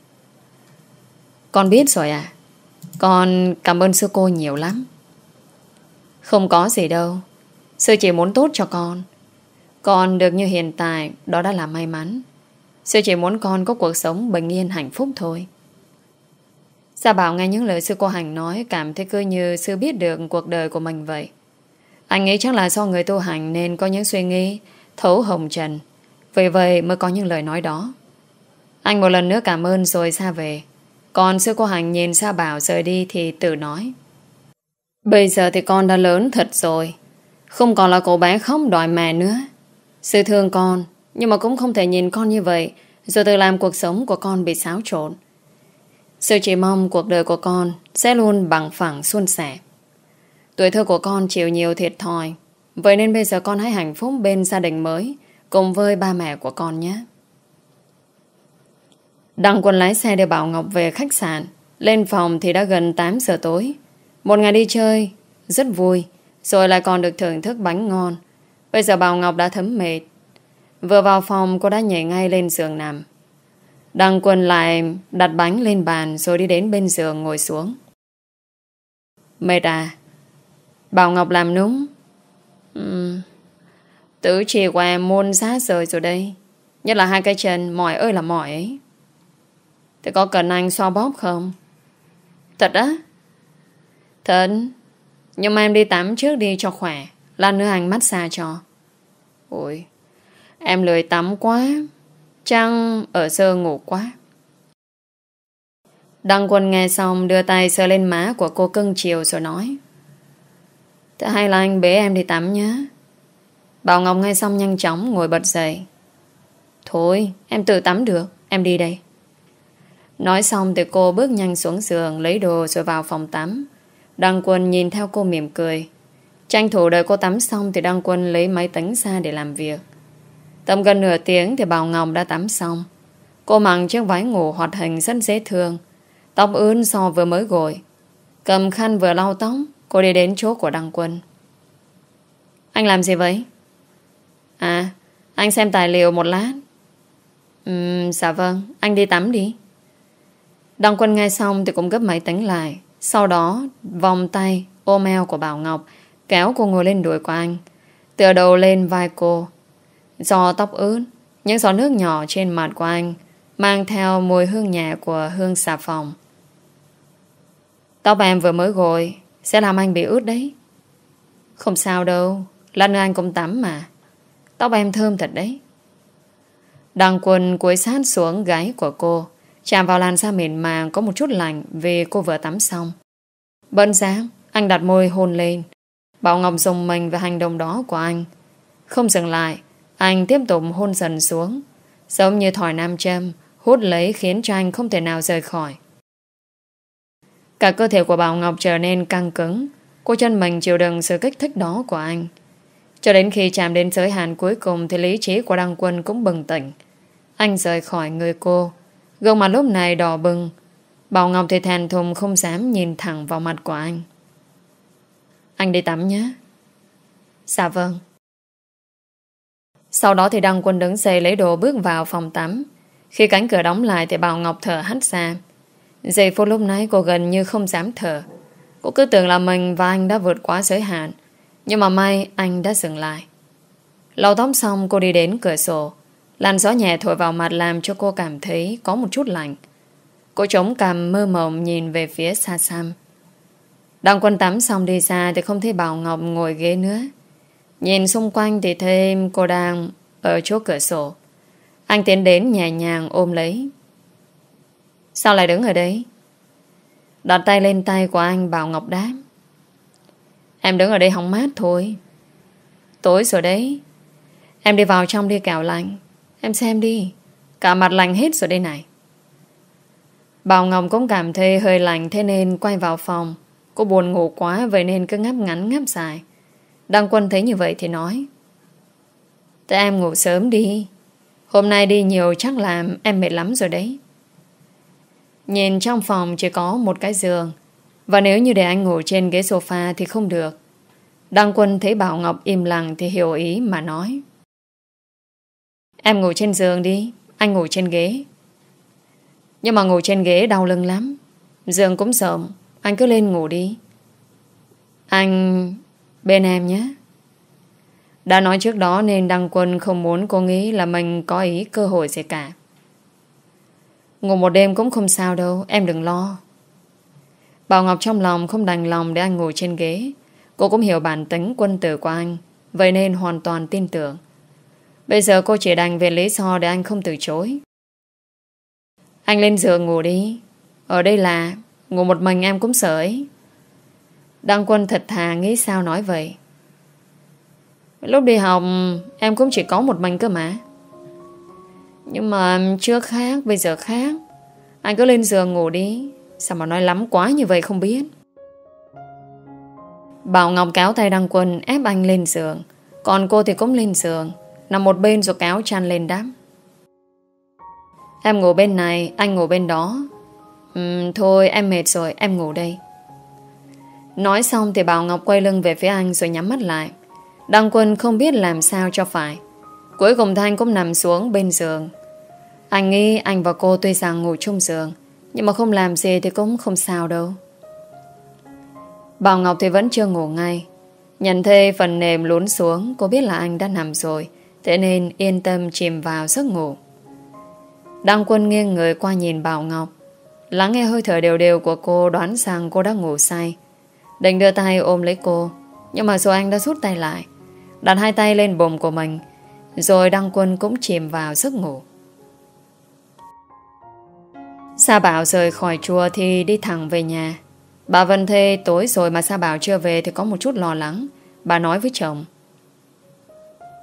Con biết rồi à? Con cảm ơn sư cô nhiều lắm. Không có gì đâu. Sư chỉ muốn tốt cho con. Con được như hiện tại, đó đã là may mắn. Sư chỉ muốn con có cuộc sống bình yên hạnh phúc thôi. Gia Bảo nghe những lời sư cô Hành nói cảm thấy cứ như sư biết được cuộc đời của mình vậy. Anh nghĩ chắc là do người tu hành nên có những suy nghĩ thấu hồng trần. Vì vậy mới có những lời nói đó. Anh một lần nữa cảm ơn rồi xa về. Còn sư cô Hành nhìn Sa Bảo rời đi thì tự nói. Bây giờ thì con đã lớn thật rồi. Không còn là cậu bé không đòi mẹ nữa. Sư thương con, nhưng mà cũng không thể nhìn con như vậy rồi tự làm cuộc sống của con bị xáo trộn. Sự chỉ mong cuộc đời của con sẽ luôn bằng phẳng suôn sẻ. Tuổi thơ của con chịu nhiều thiệt thòi, vậy nên bây giờ con hãy hạnh phúc bên gia đình mới cùng với ba mẹ của con nhé. Đăng quần lái xe đưa Bảo Ngọc về khách sạn, lên phòng thì đã gần 8 giờ tối. Một ngày đi chơi, rất vui, rồi lại còn được thưởng thức bánh ngon. Bây giờ Bảo Ngọc đã thấm mệt. Vừa vào phòng cô đã nhảy ngay lên giường nằm. Đăng Quân lại đặt bánh lên bàn rồi đi đến bên giường ngồi xuống. Mệt à? Bảo Ngọc làm núng. Ừ. Tứ chỉ của em môn giá rời rồi đây. Nhất là hai cái chân mỏi ơi là mỏi ấy. Thế có cần anh xoa bóp không? Thật á? Thật. Nhưng mà em đi tắm trước đi cho khỏe. Lát nữa anh massage cho. Ôi, em lười tắm quá. Trăng ở sơ ngủ quá. Đăng quân nghe xong đưa tay sờ lên má của cô cưng chiều rồi nói. Thế hay là anh bế em đi tắm nhé. Bảo Ngọc nghe xong nhanh chóng ngồi bật dậy. Thôi, em tự tắm được, em đi đây. Nói xong thì cô bước nhanh xuống giường lấy đồ rồi vào phòng tắm. Đăng quân nhìn theo cô mỉm cười. Tranh thủ đợi cô tắm xong thì Đăng quân lấy máy tính ra để làm việc. Tầm gần nửa tiếng thì Bảo Ngọc đã tắm xong. Cô mặc chiếc váy ngủ hoạt hình rất dễ thương. Tóc ướn so vừa mới gội. Cầm khăn vừa lau tóc, cô đi đến chỗ của Đăng Quân. Anh làm gì vậy? À, anh xem tài liệu một lát. Ừm, dạ vâng, anh đi tắm đi. Đăng Quân nghe xong thì cũng gấp máy tính lại. Sau đó, vòng tay, ôm eo của Bảo Ngọc, kéo cô ngồi lên đuổi của anh. Tựa đầu lên vai cô, do tóc ướt, những giọt nước nhỏ trên mặt của anh mang theo mùi hương nhẹ của hương xà phòng. Tóc em vừa mới gội sẽ làm anh bị ướt đấy. Không sao đâu, lát nữa anh cũng tắm mà. Tóc em thơm thật đấy. Đằng quần cuối sát xuống gáy của cô, chạm vào làn da mềm màng có một chút lạnh vì cô vừa tắm xong. Bận dáng, anh đặt môi hôn lên. Bảo Ngọc dùng mình về hành động đó của anh. Không dừng lại, anh tiếp tục hôn dần xuống Giống như thỏi nam châm Hút lấy khiến cho anh không thể nào rời khỏi Cả cơ thể của Bảo Ngọc trở nên căng cứng Cô chân mình chịu đựng sự kích thích đó của anh Cho đến khi chạm đến giới hạn cuối cùng Thì lý trí của Đăng Quân cũng bừng tỉnh Anh rời khỏi người cô Gương mặt lúc này đỏ bừng Bảo Ngọc thì thèn thùng không dám nhìn thẳng vào mặt của anh Anh đi tắm nhé Dạ vâng sau đó thì Đăng Quân đứng dậy lấy đồ bước vào phòng tắm. Khi cánh cửa đóng lại thì Bảo Ngọc thở hắt ra. Giây phút lúc nãy cô gần như không dám thở. Cô cứ tưởng là mình và anh đã vượt quá giới hạn. Nhưng mà may anh đã dừng lại. Lau tóc xong cô đi đến cửa sổ. Làn gió nhẹ thổi vào mặt làm cho cô cảm thấy có một chút lạnh. Cô chống cằm mơ mộng nhìn về phía xa xăm. Đăng quân tắm xong đi ra thì không thấy Bảo Ngọc ngồi ghế nữa. Nhìn xung quanh thì thêm cô đang ở chỗ cửa sổ. Anh tiến đến nhẹ nhàng ôm lấy. Sao lại đứng ở đấy? Đặt tay lên tay của anh Bảo Ngọc đáp. Em đứng ở đây hóng mát thôi. Tối rồi đấy. Em đi vào trong đi cào lạnh. Em xem đi. Cả mặt lạnh hết rồi đây này. Bảo Ngọc cũng cảm thấy hơi lạnh thế nên quay vào phòng. Cô buồn ngủ quá vậy nên cứ ngáp ngắn ngáp dài. Đăng Quân thấy như vậy thì nói Tại em ngủ sớm đi Hôm nay đi nhiều chắc làm em mệt lắm rồi đấy Nhìn trong phòng chỉ có một cái giường Và nếu như để anh ngủ trên ghế sofa thì không được Đăng Quân thấy Bảo Ngọc im lặng thì hiểu ý mà nói Em ngủ trên giường đi Anh ngủ trên ghế Nhưng mà ngủ trên ghế đau lưng lắm Giường cũng rộng Anh cứ lên ngủ đi Anh Bên em nhé. Đã nói trước đó nên Đăng Quân không muốn cô nghĩ là mình có ý cơ hội gì cả. Ngủ một đêm cũng không sao đâu, em đừng lo. Bảo Ngọc trong lòng không đành lòng để anh ngồi trên ghế. Cô cũng hiểu bản tính quân tử của anh, vậy nên hoàn toàn tin tưởng. Bây giờ cô chỉ đành về lý do để anh không từ chối. Anh lên giường ngủ đi. Ở đây là ngủ một mình em cũng sợ ấy. Đăng Quân thật thà nghĩ sao nói vậy Lúc đi học Em cũng chỉ có một mình cơ mà Nhưng mà trước khác Bây giờ khác Anh cứ lên giường ngủ đi Sao mà nói lắm quá như vậy không biết Bảo Ngọc cáo tay Đăng Quân Ép anh lên giường Còn cô thì cũng lên giường Nằm một bên rồi cáo chăn lên đáp Em ngủ bên này Anh ngủ bên đó uhm, Thôi em mệt rồi em ngủ đây Nói xong thì Bảo Ngọc quay lưng về phía anh rồi nhắm mắt lại. Đăng Quân không biết làm sao cho phải. Cuối cùng Thanh cũng nằm xuống bên giường. Anh nghĩ anh và cô tuy rằng ngủ chung giường, nhưng mà không làm gì thì cũng không sao đâu. Bảo Ngọc thì vẫn chưa ngủ ngay. Nhận thấy phần nềm lún xuống, cô biết là anh đã nằm rồi, thế nên yên tâm chìm vào giấc ngủ. Đăng Quân nghiêng người qua nhìn Bảo Ngọc, lắng nghe hơi thở đều đều của cô đoán rằng cô đã ngủ say. Định đưa tay ôm lấy cô Nhưng mà rồi anh đã rút tay lại Đặt hai tay lên bụng của mình Rồi Đăng Quân cũng chìm vào giấc ngủ Sa Bảo rời khỏi chùa thì đi thẳng về nhà Bà Vân Thê tối rồi mà Sa Bảo chưa về thì có một chút lo lắng Bà nói với chồng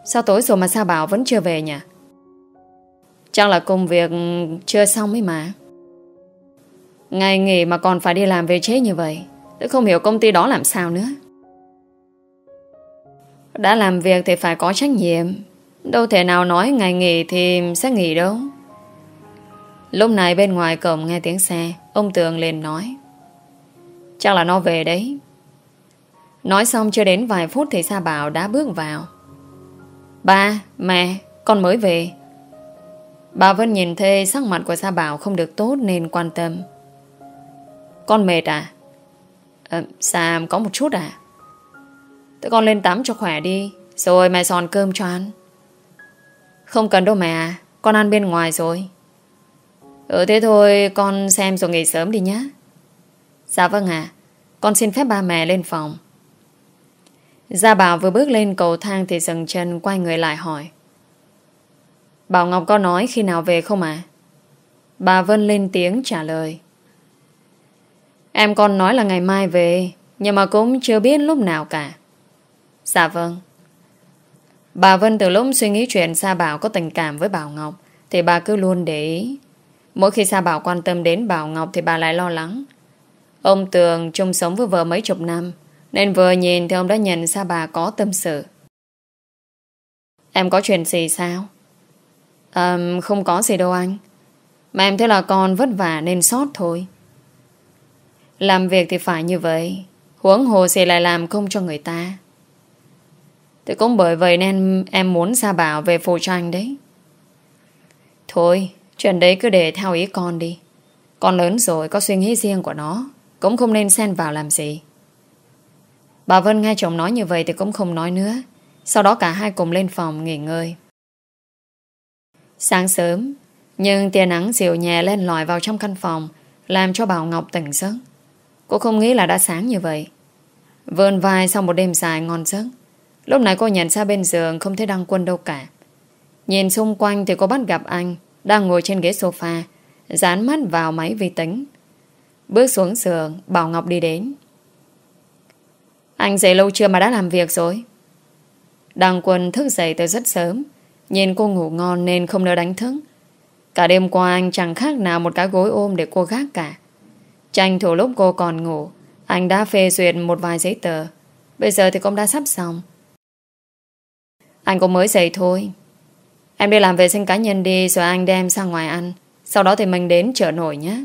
Sao tối rồi mà Sa Bảo vẫn chưa về nhỉ? Chắc là công việc chưa xong ấy mà. Ngày nghỉ mà còn phải đi làm về chế như vậy Tôi không hiểu công ty đó làm sao nữa Đã làm việc thì phải có trách nhiệm Đâu thể nào nói ngày nghỉ thì sẽ nghỉ đâu Lúc này bên ngoài cổng nghe tiếng xe Ông Tường liền nói Chắc là nó về đấy Nói xong chưa đến vài phút Thì Sa Bảo đã bước vào Ba, mẹ, con mới về Bà Vân nhìn thấy sắc mặt của Sa Bảo không được tốt nên quan tâm Con mệt à? à, có một chút à Tụi con lên tắm cho khỏe đi Rồi mẹ giòn cơm cho ăn Không cần đâu mẹ Con ăn bên ngoài rồi Ừ thế thôi con xem rồi nghỉ sớm đi nhé Dạ vâng ạ à, Con xin phép ba mẹ lên phòng Gia Bảo vừa bước lên cầu thang Thì dừng chân quay người lại hỏi Bảo Ngọc có nói khi nào về không ạ à? Bà Vân lên tiếng trả lời Em còn nói là ngày mai về Nhưng mà cũng chưa biết lúc nào cả Dạ vâng Bà Vân từ lúc suy nghĩ chuyện Sa Bảo có tình cảm với Bảo Ngọc Thì bà cứ luôn để ý Mỗi khi Sa Bảo quan tâm đến Bảo Ngọc Thì bà lại lo lắng Ông Tường chung sống với vợ mấy chục năm Nên vừa nhìn thì ông đã nhận Sa Bà có tâm sự Em có chuyện gì sao? À, không có gì đâu anh Mà em thấy là con vất vả nên sót thôi làm việc thì phải như vậy Huống hồ sẽ lại làm không cho người ta Thì cũng bởi vậy nên em muốn Sa Bảo về phụ tranh đấy Thôi Chuyện đấy cứ để theo ý con đi Con lớn rồi có suy nghĩ riêng của nó Cũng không nên xen vào làm gì Bà Vân nghe chồng nói như vậy Thì cũng không nói nữa Sau đó cả hai cùng lên phòng nghỉ ngơi Sáng sớm Nhưng tia nắng dịu nhẹ lên lòi vào trong căn phòng Làm cho Bảo Ngọc tỉnh giấc Cô không nghĩ là đã sáng như vậy Vơn vai sau một đêm dài ngon giấc Lúc này cô nhận ra bên giường Không thấy đăng quân đâu cả Nhìn xung quanh thì cô bắt gặp anh Đang ngồi trên ghế sofa Dán mắt vào máy vi tính Bước xuống giường Bảo Ngọc đi đến Anh dậy lâu chưa mà đã làm việc rồi Đăng quân thức dậy từ rất sớm Nhìn cô ngủ ngon nên không nỡ đánh thức Cả đêm qua anh chẳng khác nào một cái gối ôm để cô gác cả Tranh thủ lúc cô còn ngủ Anh đã phê duyệt một vài giấy tờ Bây giờ thì cũng đã sắp xong Anh cũng mới dậy thôi Em đi làm vệ sinh cá nhân đi Rồi anh đem sang ngoài ăn Sau đó thì mình đến chợ nổi nhé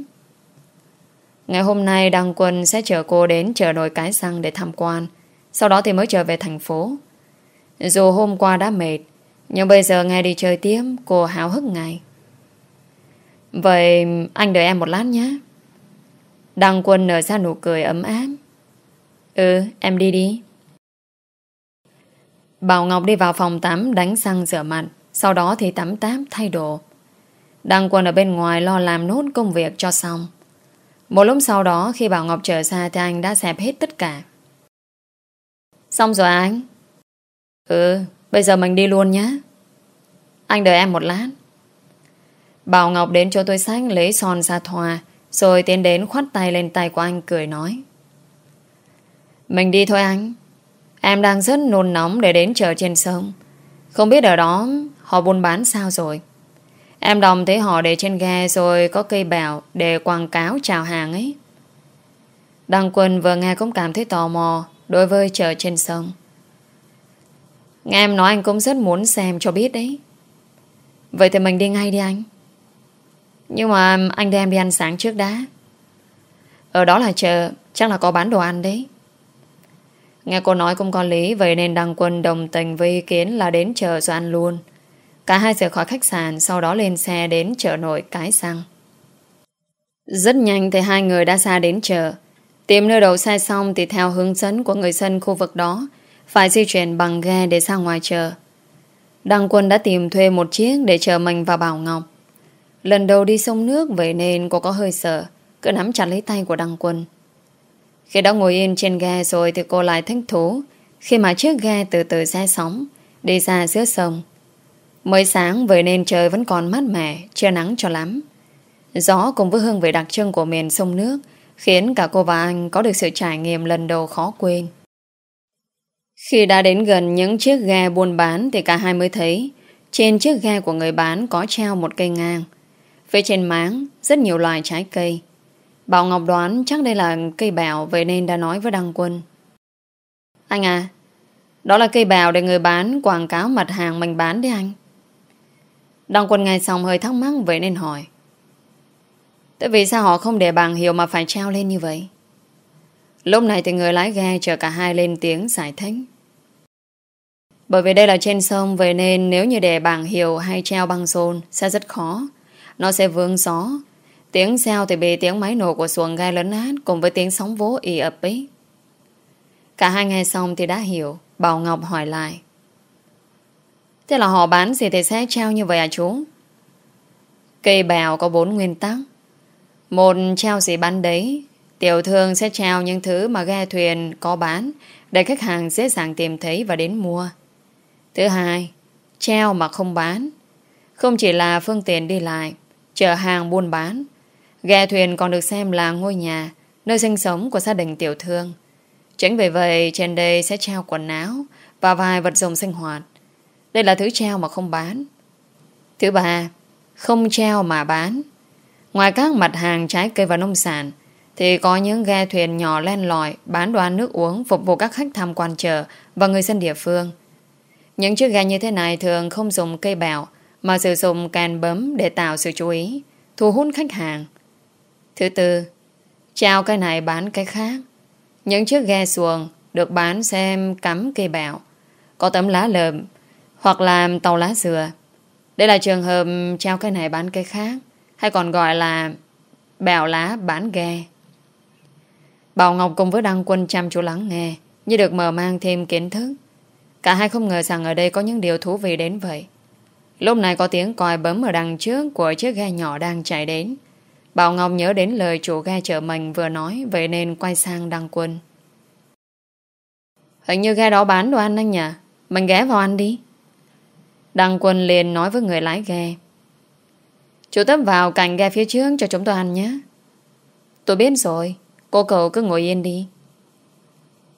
Ngày hôm nay Đăng Quân sẽ chở cô đến chợ nổi cái xăng để tham quan Sau đó thì mới trở về thành phố Dù hôm qua đã mệt Nhưng bây giờ nghe đi chơi tiếp Cô háo hức ngay Vậy anh đợi em một lát nhé Đăng quân nở ra nụ cười ấm áp. Ừ, em đi đi. Bảo Ngọc đi vào phòng tắm đánh răng rửa mặt, sau đó thì tắm táp thay đồ. Đăng quân ở bên ngoài lo làm nốt công việc cho xong. Một lúc sau đó khi Bảo Ngọc trở ra thì anh đã dẹp hết tất cả. Xong rồi anh. Ừ, bây giờ mình đi luôn nhé. Anh đợi em một lát. Bảo Ngọc đến chỗ tôi sách lấy son ra thoa, rồi tiến đến khoát tay lên tay của anh cười nói Mình đi thôi anh Em đang rất nôn nóng để đến chờ trên sông Không biết ở đó họ buôn bán sao rồi Em đồng thấy họ để trên ghe rồi có cây bèo để quảng cáo chào hàng ấy Đăng Quân vừa nghe cũng cảm thấy tò mò đối với chờ trên sông. Nghe em nói anh cũng rất muốn xem cho biết đấy. Vậy thì mình đi ngay đi anh. Nhưng mà anh đem đi ăn sáng trước đã Ở đó là chợ Chắc là có bán đồ ăn đấy Nghe cô nói cũng có lý Vậy nên đăng quân đồng tình với ý kiến Là đến chợ rồi ăn luôn Cả hai rời khỏi khách sạn Sau đó lên xe đến chợ nổi cái xăng Rất nhanh thì hai người đã xa đến chợ Tìm nơi đầu xe xong Thì theo hướng dẫn của người dân khu vực đó Phải di chuyển bằng ghe để sang ngoài chợ Đăng quân đã tìm thuê một chiếc Để chờ mình và Bảo Ngọc Lần đầu đi sông nước vậy nên cô có hơi sợ, cứ nắm chặt lấy tay của Đăng Quân. Khi đã ngồi yên trên ghe rồi thì cô lại thích thú khi mà chiếc ghe từ từ ra sóng, đi ra giữa sông. Mới sáng vậy nên trời vẫn còn mát mẻ, chưa nắng cho lắm. Gió cùng với hương vị đặc trưng của miền sông nước khiến cả cô và anh có được sự trải nghiệm lần đầu khó quên. Khi đã đến gần những chiếc ghe buôn bán thì cả hai mới thấy trên chiếc ghe của người bán có treo một cây ngang. Phía trên máng Rất nhiều loài trái cây Bảo Ngọc đoán chắc đây là cây bào Vậy nên đã nói với Đăng Quân Anh à Đó là cây bào để người bán quảng cáo mặt hàng mình bán đấy anh Đăng Quân ngay xong hơi thắc mắc Vậy nên hỏi Tại vì sao họ không để bảng hiệu mà phải treo lên như vậy? Lúc này thì người lái ghe chờ cả hai lên tiếng giải thích. Bởi vì đây là trên sông, vậy nên nếu như để bảng hiệu hay treo băng rôn sẽ rất khó. Nó sẽ vương gió. Tiếng sao thì bị tiếng máy nổ của xuồng gai lớn át cùng với tiếng sóng vỗ y ập ấy. Cả hai ngày xong thì đã hiểu. Bảo Ngọc hỏi lại. Thế là họ bán gì thì sẽ treo như vậy à chú? Cây bèo có bốn nguyên tắc. Một treo gì bán đấy. Tiểu thương sẽ treo những thứ mà ghe thuyền có bán để khách hàng dễ dàng tìm thấy và đến mua. Thứ hai, treo mà không bán. Không chỉ là phương tiện đi lại, chợ hàng buôn bán. Ghe thuyền còn được xem là ngôi nhà, nơi sinh sống của gia đình tiểu thương. Chính vì vậy, trên đây sẽ treo quần áo và vài vật dụng sinh hoạt. Đây là thứ treo mà không bán. Thứ ba, không treo mà bán. Ngoài các mặt hàng trái cây và nông sản, thì có những ghe thuyền nhỏ len lỏi bán đồ ăn nước uống phục vụ các khách tham quan chợ và người dân địa phương. Những chiếc ghe như thế này thường không dùng cây bèo mà sử dụng can bấm để tạo sự chú ý, thu hút khách hàng. Thứ tư, trao cái này bán cái khác. Những chiếc ghe xuồng được bán xem cắm cây bạo, có tấm lá lợm hoặc làm tàu lá dừa. Đây là trường hợp trao cái này bán cái khác, hay còn gọi là bèo lá bán ghe. Bảo Ngọc cùng với Đăng Quân chăm chú lắng nghe, như được mở mang thêm kiến thức. Cả hai không ngờ rằng ở đây có những điều thú vị đến vậy. Lúc này có tiếng còi bấm ở đằng trước của chiếc ghe nhỏ đang chạy đến. Bảo Ngọc nhớ đến lời chủ ghe chở mình vừa nói, vậy nên quay sang đăng quân. Hình như ghe đó bán đồ ăn anh nhỉ? Mình ghé vào ăn đi. Đăng quân liền nói với người lái ghe. chủ tấp vào cạnh ghe phía trước cho chúng tôi ăn nhé. Tôi biết rồi, cô cậu cứ ngồi yên đi.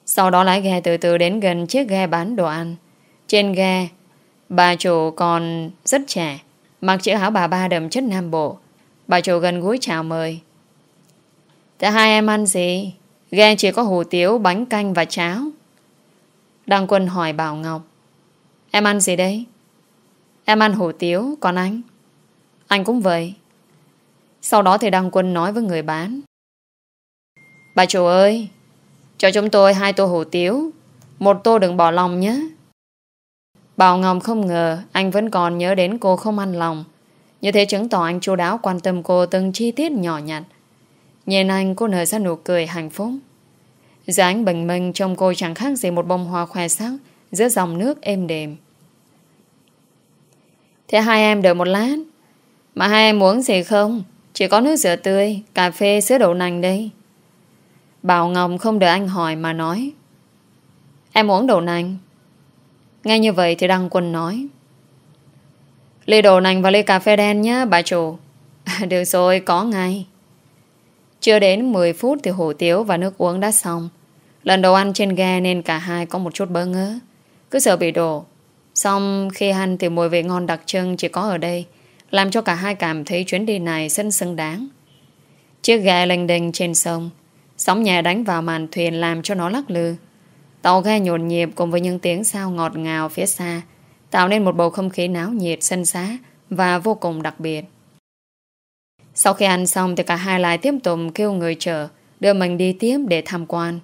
Sau đó lái ghe từ từ đến gần chiếc ghe bán đồ ăn. Trên ghe Bà chủ còn rất trẻ, mặc chiếc áo bà ba đậm chất nam bộ. Bà chủ gần gũi chào mời. Thế hai em ăn gì? Ghe chỉ có hủ tiếu, bánh canh và cháo. Đăng Quân hỏi Bảo Ngọc. Em ăn gì đấy? Em ăn hủ tiếu, còn anh? Anh cũng vậy. Sau đó thì Đăng Quân nói với người bán. Bà chủ ơi, cho chúng tôi hai tô hủ tiếu, một tô đừng bỏ lòng nhé. Bảo Ngọc không ngờ anh vẫn còn nhớ đến cô không ăn lòng. Như thế chứng tỏ anh chú đáo quan tâm cô từng chi tiết nhỏ nhặt. Nhìn anh cô nở ra nụ cười hạnh phúc. Dáng bình minh trong cô chẳng khác gì một bông hoa khoe sắc giữa dòng nước êm đềm. Thế hai em đợi một lát. Mà hai em muốn gì không? Chỉ có nước rửa tươi, cà phê, sữa đậu nành đây. Bảo Ngọc không đợi anh hỏi mà nói. Em uống đậu nành. Nghe như vậy thì Đăng Quân nói Ly đồ nành và ly cà phê đen nhé bà chủ Được rồi có ngay Chưa đến 10 phút thì hủ tiếu và nước uống đã xong Lần đầu ăn trên ghe nên cả hai có một chút bỡ ngỡ Cứ sợ bị đổ Xong khi ăn thì mùi vị ngon đặc trưng chỉ có ở đây Làm cho cả hai cảm thấy chuyến đi này rất xứng đáng Chiếc ghe lênh đênh trên sông Sóng nhà đánh vào màn thuyền làm cho nó lắc lư Tàu ghe nhộn nhịp cùng với những tiếng sao ngọt ngào phía xa tạo nên một bầu không khí náo nhiệt, sân xá và vô cùng đặc biệt. Sau khi ăn xong thì cả hai lại tiếp tục kêu người chở đưa mình đi tiếp để tham quan.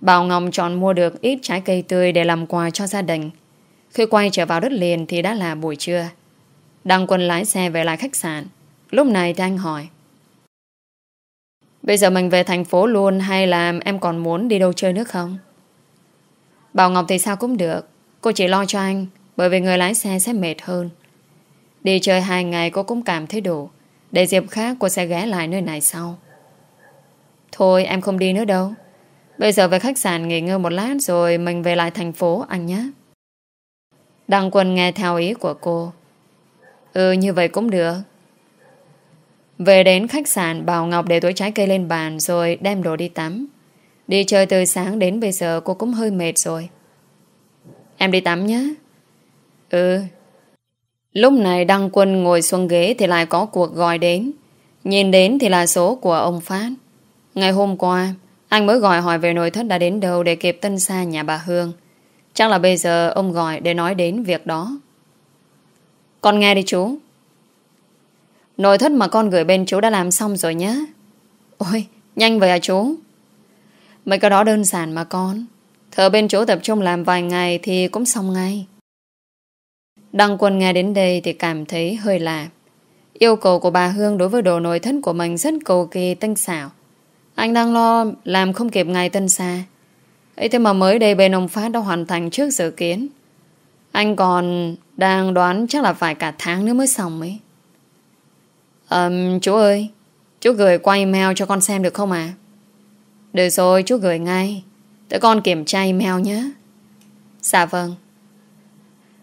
Bảo Ngọc chọn mua được ít trái cây tươi để làm quà cho gia đình. Khi quay trở vào đất liền thì đã là buổi trưa. Đăng quân lái xe về lại khách sạn. Lúc này thì anh hỏi. Bây giờ mình về thành phố luôn hay là em còn muốn đi đâu chơi nữa không? Bảo Ngọc thì sao cũng được Cô chỉ lo cho anh Bởi vì người lái xe sẽ mệt hơn Đi chơi hai ngày cô cũng cảm thấy đủ Để dịp khác cô sẽ ghé lại nơi này sau Thôi em không đi nữa đâu Bây giờ về khách sạn nghỉ ngơi một lát Rồi mình về lại thành phố anh nhé Đăng Quân nghe theo ý của cô Ừ như vậy cũng được Về đến khách sạn Bảo Ngọc để túi trái cây lên bàn Rồi đem đồ đi tắm Đi chơi từ sáng đến bây giờ cô cũng hơi mệt rồi. Em đi tắm nhé. Ừ. Lúc này Đăng Quân ngồi xuống ghế thì lại có cuộc gọi đến. Nhìn đến thì là số của ông Phát. Ngày hôm qua, anh mới gọi hỏi về nội thất đã đến đâu để kịp tân xa nhà bà Hương. Chắc là bây giờ ông gọi để nói đến việc đó. Con nghe đi chú. Nội thất mà con gửi bên chú đã làm xong rồi nhé. Ôi, nhanh vậy à chú? Mấy cái đó đơn giản mà con Thở bên chỗ tập trung làm vài ngày Thì cũng xong ngay Đăng quân nghe đến đây thì cảm thấy hơi lạ Yêu cầu của bà Hương Đối với đồ nội thất của mình rất cầu kỳ tinh xảo Anh đang lo Làm không kịp ngày tân xa ấy thế mà mới đây bên ông Phát đã hoàn thành trước dự kiến Anh còn Đang đoán chắc là phải cả tháng nữa mới xong ấy Um, chú ơi, chú gửi quay mail cho con xem được không ạ? Được rồi, chú gửi ngay. Tụi con kiểm tra email nhé. Dạ vâng.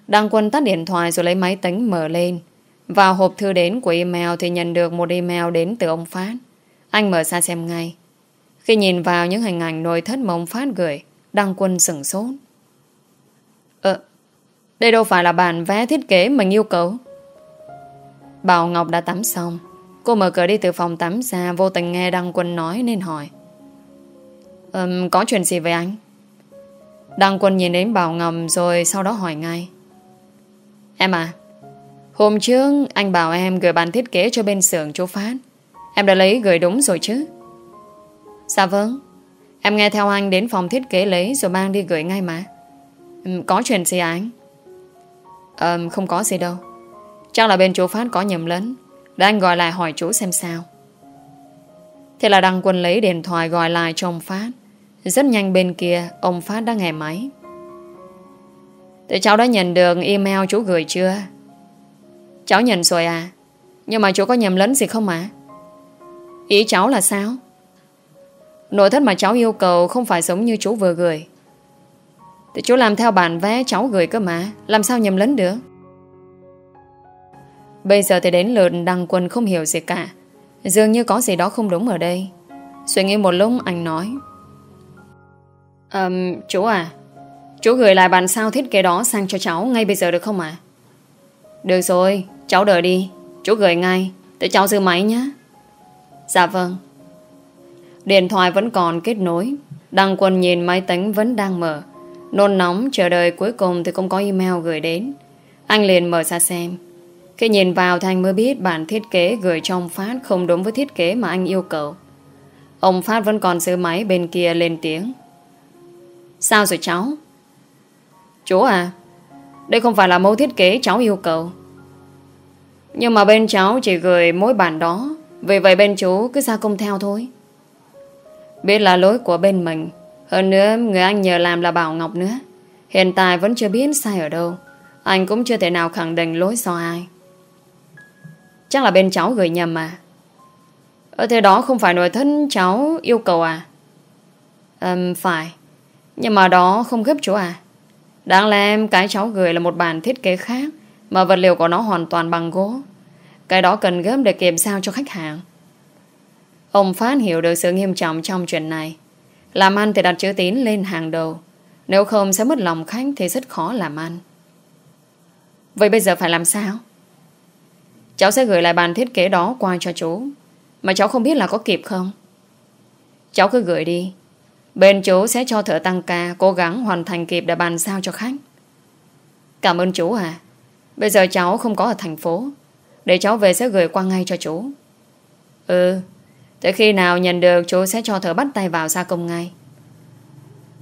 Đăng quân tắt điện thoại rồi lấy máy tính mở lên. Vào hộp thư đến của email thì nhận được một email đến từ ông Phát. Anh mở ra xem ngay. Khi nhìn vào những hình ảnh nội thất mà ông Phát gửi, Đăng quân sửng sốt. Ờ, đây đâu phải là bản vẽ thiết kế mình yêu cầu. Bảo Ngọc đã tắm xong. Cô mở cửa đi từ phòng tắm ra vô tình nghe Đăng Quân nói nên hỏi um, Có chuyện gì với anh Đăng Quân nhìn đến Bảo Ngầm Rồi sau đó hỏi ngay Em à Hôm trước anh bảo em gửi bản thiết kế cho bên xưởng chú Phát Em đã lấy gửi đúng rồi chứ Dạ vâng Em nghe theo anh đến phòng thiết kế lấy Rồi mang đi gửi ngay mà um, Có chuyện gì à anh um, Không có gì đâu Chắc là bên chú Phát có nhầm lẫn Để anh gọi lại hỏi chú xem sao Thế là Đăng Quân lấy điện thoại gọi lại cho ông Phát rất nhanh bên kia Ông Phát đã nghe máy Tụi cháu đã nhận được email chú gửi chưa? Cháu nhận rồi à Nhưng mà chú có nhầm lẫn gì không ạ? Ý cháu là sao? Nội thất mà cháu yêu cầu Không phải giống như chú vừa gửi Thì chú làm theo bản vẽ cháu gửi cơ mà Làm sao nhầm lẫn được Bây giờ thì đến lượt đăng quân không hiểu gì cả Dường như có gì đó không đúng ở đây Suy nghĩ một lúc anh nói à, Chú à Chú gửi lại bản sao thiết kế đó sang cho cháu Ngay bây giờ được không ạ Được rồi cháu đợi đi Chú gửi ngay Tới cháu giữ máy nhé Dạ vâng Điện thoại vẫn còn kết nối Đăng quân nhìn máy tính vẫn đang mở Nôn nóng chờ đợi cuối cùng Thì cũng có email gửi đến Anh liền mở ra xem Khi nhìn vào Thanh mới biết bản thiết kế gửi trong Phát Không đúng với thiết kế mà anh yêu cầu Ông Phát vẫn còn giữ máy bên kia lên tiếng Sao rồi cháu? Chú à, đây không phải là mẫu thiết kế cháu yêu cầu. Nhưng mà bên cháu chỉ gửi mỗi bản đó, vì vậy bên chú cứ ra công theo thôi. Biết là lỗi của bên mình, hơn nữa người anh nhờ làm là Bảo Ngọc nữa. Hiện tại vẫn chưa biết sai ở đâu, anh cũng chưa thể nào khẳng định lỗi do ai. Chắc là bên cháu gửi nhầm mà. Ở ờ, thế đó không phải nội thân cháu yêu cầu à? Um, phải. Phải. Nhưng mà đó không gấp chỗ à Đáng lẽ em cái cháu gửi là một bản thiết kế khác Mà vật liệu của nó hoàn toàn bằng gỗ Cái đó cần gấp để kiểm sao cho khách hàng Ông Phát hiểu được sự nghiêm trọng trong chuyện này Làm ăn thì đặt chữ tín lên hàng đầu Nếu không sẽ mất lòng khách Thì rất khó làm ăn Vậy bây giờ phải làm sao? Cháu sẽ gửi lại bản thiết kế đó qua cho chú Mà cháu không biết là có kịp không? Cháu cứ gửi đi Bên chú sẽ cho thợ tăng ca Cố gắng hoàn thành kịp để bàn sao cho khách Cảm ơn chú à Bây giờ cháu không có ở thành phố Để cháu về sẽ gửi qua ngay cho chú Ừ Tới khi nào nhận được chú sẽ cho thợ bắt tay vào xa công ngay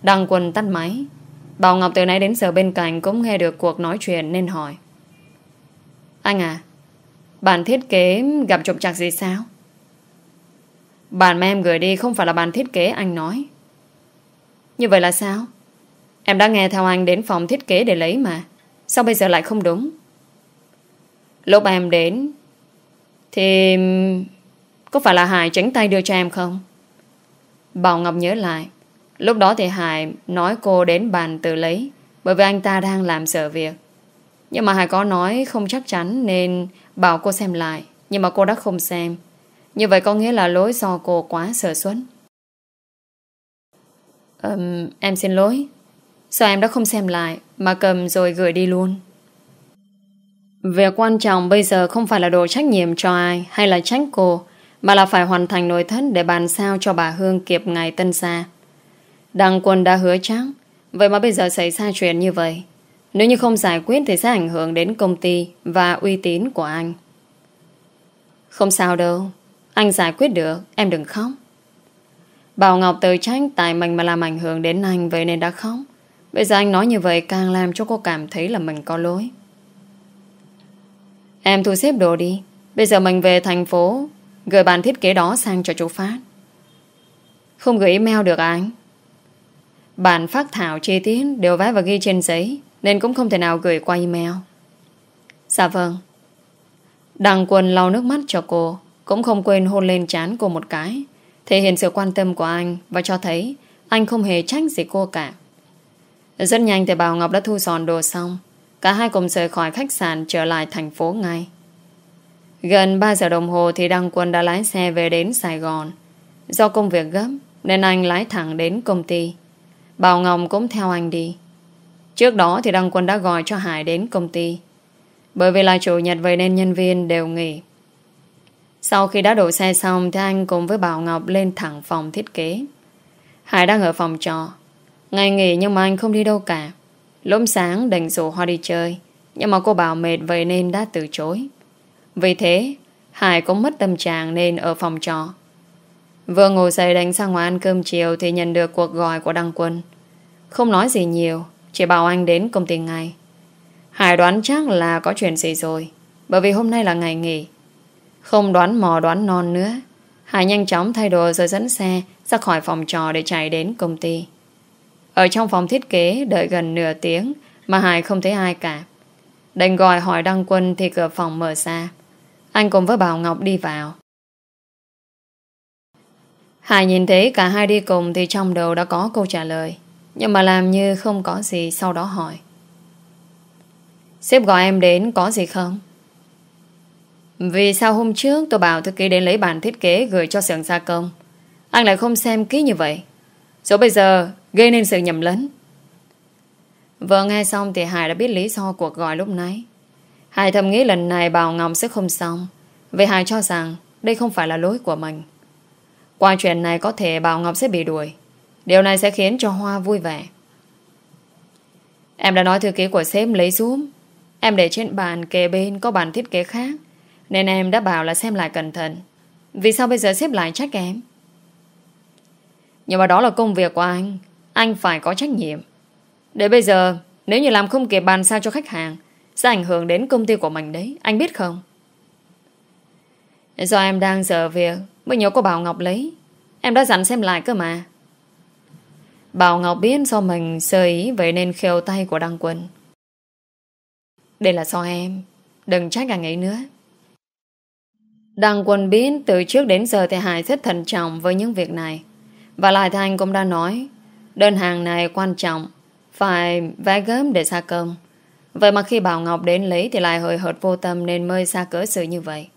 Đăng quần tắt máy Bảo Ngọc từ nãy đến giờ bên cạnh Cũng nghe được cuộc nói chuyện nên hỏi Anh à Bản thiết kế gặp trục trặc gì sao Bản mà em gửi đi không phải là bản thiết kế anh nói như vậy là sao? Em đã nghe theo anh đến phòng thiết kế để lấy mà. Sao bây giờ lại không đúng? Lúc em đến Thì Có phải là Hải tránh tay đưa cho em không Bảo Ngọc nhớ lại Lúc đó thì Hải nói cô đến bàn tự lấy Bởi vì anh ta đang làm sợ việc Nhưng mà Hải có nói không chắc chắn Nên bảo cô xem lại Nhưng mà cô đã không xem Như vậy có nghĩa là lỗi do cô quá sợ xuất um, Em xin lỗi Sao em đã không xem lại Mà cầm rồi gửi đi luôn Việc quan trọng bây giờ không phải là đồ trách nhiệm cho ai Hay là trách cô Mà là phải hoàn thành nội thất Để bàn sao cho bà Hương kịp ngày tân xa Đăng quân đã hứa chắc Vậy mà bây giờ xảy ra chuyện như vậy Nếu như không giải quyết Thì sẽ ảnh hưởng đến công ty Và uy tín của anh Không sao đâu Anh giải quyết được Em đừng khóc Bảo Ngọc tự trách tại mình mà làm ảnh hưởng đến anh vậy nên đã khóc. Bây giờ anh nói như vậy càng làm cho cô cảm thấy là mình có lỗi. Em thu xếp đồ đi. Bây giờ mình về thành phố gửi bản thiết kế đó sang cho chú Phát. Không gửi email được à anh? Bản phát thảo chi tiết đều vẽ và ghi trên giấy nên cũng không thể nào gửi qua email. Dạ vâng. Đằng quần lau nước mắt cho cô cũng không quên hôn lên chán cô một cái thể hiện sự quan tâm của anh và cho thấy anh không hề trách gì cô cả. Rất nhanh thì Bảo Ngọc đã thu dọn đồ xong. Cả hai cùng rời khỏi khách sạn trở lại thành phố ngay. Gần 3 giờ đồng hồ thì Đăng Quân đã lái xe về đến Sài Gòn. Do công việc gấp nên anh lái thẳng đến công ty. Bảo Ngọc cũng theo anh đi. Trước đó thì Đăng Quân đã gọi cho Hải đến công ty. Bởi vì là chủ nhật vậy nên nhân viên đều nghỉ. Sau khi đã đổ xe xong thì anh cùng với Bảo Ngọc lên thẳng phòng thiết kế. Hải đang ở phòng trò. Ngày nghỉ nhưng mà anh không đi đâu cả. lỗm sáng đành rủ Hoa đi chơi. Nhưng mà cô Bảo mệt vậy nên đã từ chối. Vì thế, Hải cũng mất tâm trạng nên ở phòng trò. Vừa ngồi dậy đánh sang ngoài ăn cơm chiều thì nhận được cuộc gọi của Đăng Quân. Không nói gì nhiều, chỉ bảo anh đến công ty ngay. Hải đoán chắc là có chuyện gì rồi, bởi vì hôm nay là ngày nghỉ. Không đoán mò đoán non nữa. Hải nhanh chóng thay đồ rồi dẫn xe ra khỏi phòng trò để chạy đến công ty. Ở trong phòng thiết kế đợi gần nửa tiếng mà Hải không thấy ai cả. Đành gọi hỏi Đăng Quân thì cửa phòng mở ra. Anh cùng với Bảo Ngọc đi vào. Hải nhìn thấy cả hai đi cùng thì trong đầu đã có câu trả lời. Nhưng mà làm như không có gì sau đó hỏi. Sếp gọi em đến có gì không? Vì sao hôm trước tôi bảo thư ký đến lấy bản thiết kế gửi cho xưởng gia công? Anh lại không xem kỹ như vậy. Rồi bây giờ gây nên sự nhầm lẫn. Vừa nghe xong thì Hải đã biết lý do cuộc gọi lúc nãy. Hải thầm nghĩ lần này Bảo Ngọc sẽ không xong. Vì Hải cho rằng đây không phải là lỗi của mình. Qua chuyện này có thể Bảo Ngọc sẽ bị đuổi. Điều này sẽ khiến cho Hoa vui vẻ. Em đã nói thư ký của sếp lấy giúp. Em để trên bàn kề bên có bản thiết kế khác. Nên em đã bảo là xem lại cẩn thận Vì sao bây giờ xếp lại trách em Nhưng mà đó là công việc của anh Anh phải có trách nhiệm Để bây giờ Nếu như làm không kịp bàn sao cho khách hàng Sẽ ảnh hưởng đến công ty của mình đấy Anh biết không Do em đang giờ việc Mới nhớ cô Bảo Ngọc lấy Em đã dặn xem lại cơ mà Bảo Ngọc biết do mình sơ ý Vậy nên khều tay của Đăng Quân Đây là do em Đừng trách anh ấy nữa Đằng Quân biến từ trước đến giờ thì Hải rất thận trọng với những việc này. Và lại Thành cũng đã nói đơn hàng này quan trọng phải vẽ gớm để xa cơm. Vậy mà khi Bảo Ngọc đến lấy thì lại hời hợt vô tâm nên mới xa cỡ sự như vậy.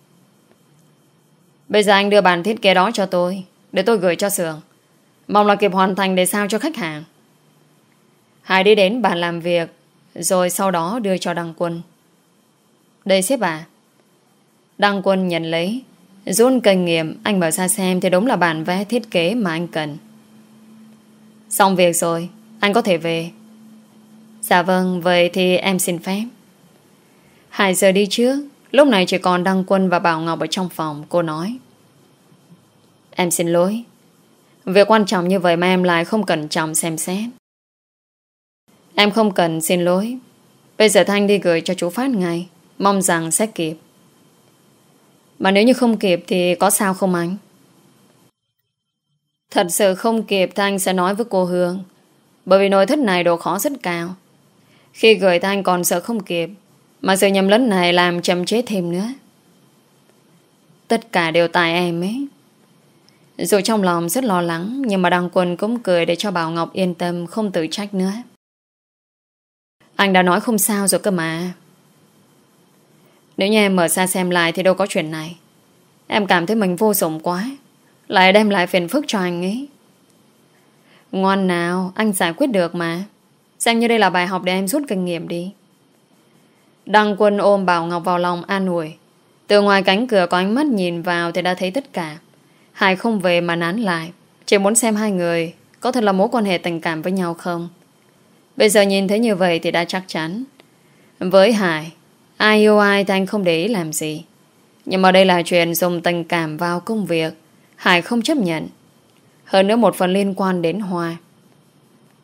Bây giờ anh đưa bản thiết kế đó cho tôi để tôi gửi cho xưởng. Mong là kịp hoàn thành để sao cho khách hàng. Hải đi đến bàn làm việc rồi sau đó đưa cho Đằng quân. Đây xếp bà. Đăng quân nhận lấy. Run kinh nghiệm, anh mở ra xem thì đúng là bản vẽ thiết kế mà anh cần. Xong việc rồi, anh có thể về. Dạ vâng, vậy thì em xin phép. Hai giờ đi trước, lúc này chỉ còn Đăng Quân và Bảo Ngọc ở trong phòng, cô nói. Em xin lỗi. Việc quan trọng như vậy mà em lại không cần chồng xem xét. Em không cần xin lỗi. Bây giờ Thanh đi gửi cho chú Phát ngay. Mong rằng sẽ kịp. Mà nếu như không kịp thì có sao không anh? Thật sự không kịp thì anh sẽ nói với cô Hương. Bởi vì nội thất này độ khó rất cao. Khi gửi thì anh còn sợ không kịp. Mà sự nhầm lẫn này làm chậm chế thêm nữa. Tất cả đều tại em ấy. Dù trong lòng rất lo lắng Nhưng mà đăng quân cũng cười để cho Bảo Ngọc yên tâm Không tự trách nữa Anh đã nói không sao rồi cơ mà nếu như em mở ra xem lại thì đâu có chuyện này. Em cảm thấy mình vô dụng quá. Lại đem lại phiền phức cho anh ấy. Ngoan nào, anh giải quyết được mà. Xem như đây là bài học để em rút kinh nghiệm đi. Đăng quân ôm Bảo Ngọc vào lòng an ủi. Từ ngoài cánh cửa có ánh mắt nhìn vào thì đã thấy tất cả. Hải không về mà nán lại. Chỉ muốn xem hai người có thật là mối quan hệ tình cảm với nhau không. Bây giờ nhìn thấy như vậy thì đã chắc chắn. Với Hải, Ai yêu ai thì anh không để ý làm gì. Nhưng mà đây là chuyện dùng tình cảm vào công việc. Hải không chấp nhận. Hơn nữa một phần liên quan đến Hoa.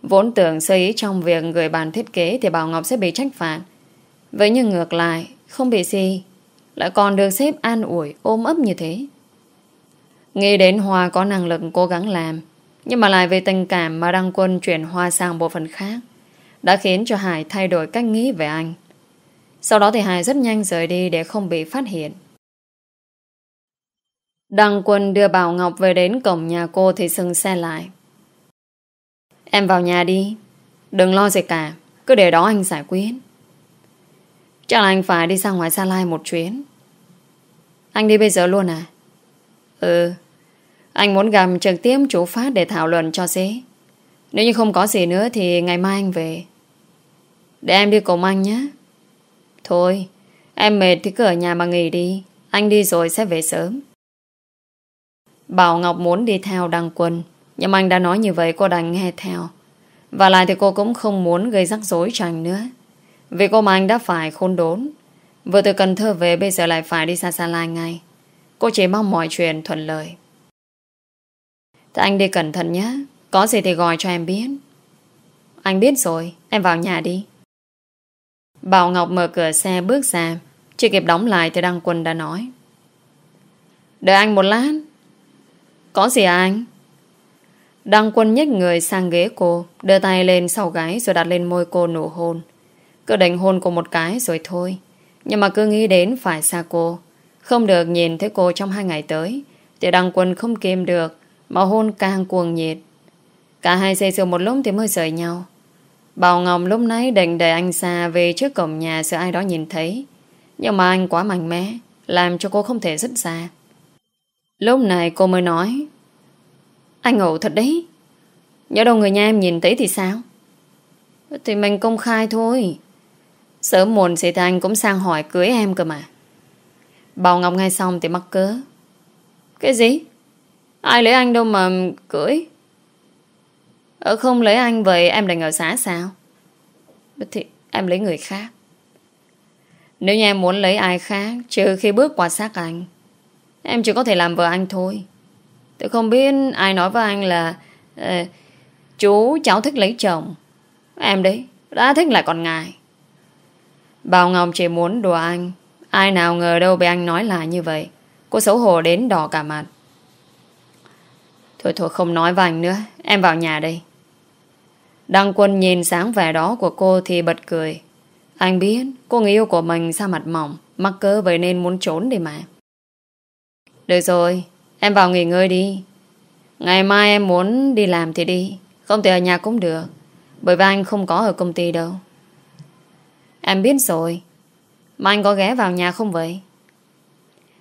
Vốn tưởng sơ ý trong việc gửi bàn thiết kế thì Bảo Ngọc sẽ bị trách phạt. với nhưng ngược lại, không bị gì. Lại còn được xếp an ủi, ôm ấp như thế. Nghĩ đến Hoa có năng lực cố gắng làm. Nhưng mà lại về tình cảm mà Đăng Quân chuyển Hoa sang bộ phận khác. Đã khiến cho Hải thay đổi cách nghĩ về anh. Sau đó thì Hải rất nhanh rời đi để không bị phát hiện. Đăng Quân đưa Bảo Ngọc về đến cổng nhà cô thì dừng xe lại. Em vào nhà đi. Đừng lo gì cả. Cứ để đó anh giải quyết. Chắc là anh phải đi sang ngoài Gia Lai một chuyến. Anh đi bây giờ luôn à? Ừ. Anh muốn gặp trực tiếp chú Phát để thảo luận cho dễ. Nếu như không có gì nữa thì ngày mai anh về. Để em đi cùng anh nhé. Thôi, em mệt thì cứ ở nhà mà nghỉ đi. Anh đi rồi sẽ về sớm. Bảo Ngọc muốn đi theo đằng quân, nhưng anh đã nói như vậy cô đành nghe theo. Và lại thì cô cũng không muốn gây rắc rối cho anh nữa. Vì cô mà anh đã phải khôn đốn. Vừa từ Cần Thơ về bây giờ lại phải đi xa xa lai ngay. Cô chỉ mong mọi chuyện thuận lợi. Thế anh đi cẩn thận nhé. Có gì thì gọi cho em biết. Anh biết rồi, em vào nhà đi. Bảo Ngọc mở cửa xe bước ra Chưa kịp đóng lại thì Đăng Quân đã nói Đợi anh một lát Có gì à anh? Đăng Quân nhếch người sang ghế cô Đưa tay lên sau gái rồi đặt lên môi cô nụ hôn Cứ đánh hôn cô một cái rồi thôi Nhưng mà cứ nghĩ đến phải xa cô Không được nhìn thấy cô trong hai ngày tới Thì Đăng Quân không kiềm được Mà hôn càng cuồng nhiệt Cả hai xây dựng một lúc thì mới rời nhau Bào Ngọc lúc nãy định đẩy anh xa về trước cổng nhà sợ ai đó nhìn thấy. Nhưng mà anh quá mạnh mẽ, làm cho cô không thể dứt xa. Lúc này cô mới nói Anh ngủ thật đấy. Nhớ đâu người nhà em nhìn thấy thì sao? Thì mình công khai thôi. Sớm muộn thì anh cũng sang hỏi cưới em cơ mà. Bào Ngọc ngay xong thì mắc cớ. Cái gì? Ai lấy anh đâu mà cưới? Ờ, không lấy anh vậy em đành ở xã sao? Thì em lấy người khác. Nếu như em muốn lấy ai khác trừ khi bước qua xác anh em chỉ có thể làm vợ anh thôi. Tôi không biết ai nói với anh là uh, chú cháu thích lấy chồng. Em đấy, đã thích lại còn ngại. Bào Ngọc chỉ muốn đùa anh. Ai nào ngờ đâu bị anh nói lại như vậy. Cô xấu hổ đến đỏ cả mặt. Thôi thôi không nói với anh nữa. Em vào nhà đây. Đăng quân nhìn sáng vẻ đó của cô thì bật cười. Anh biết cô người yêu của mình ra mặt mỏng, mắc cỡ vậy nên muốn trốn đi mà. Được rồi, em vào nghỉ ngơi đi. Ngày mai em muốn đi làm thì đi, không thể ở nhà cũng được. Bởi vì anh không có ở công ty đâu. Em biết rồi. Mà anh có ghé vào nhà không vậy?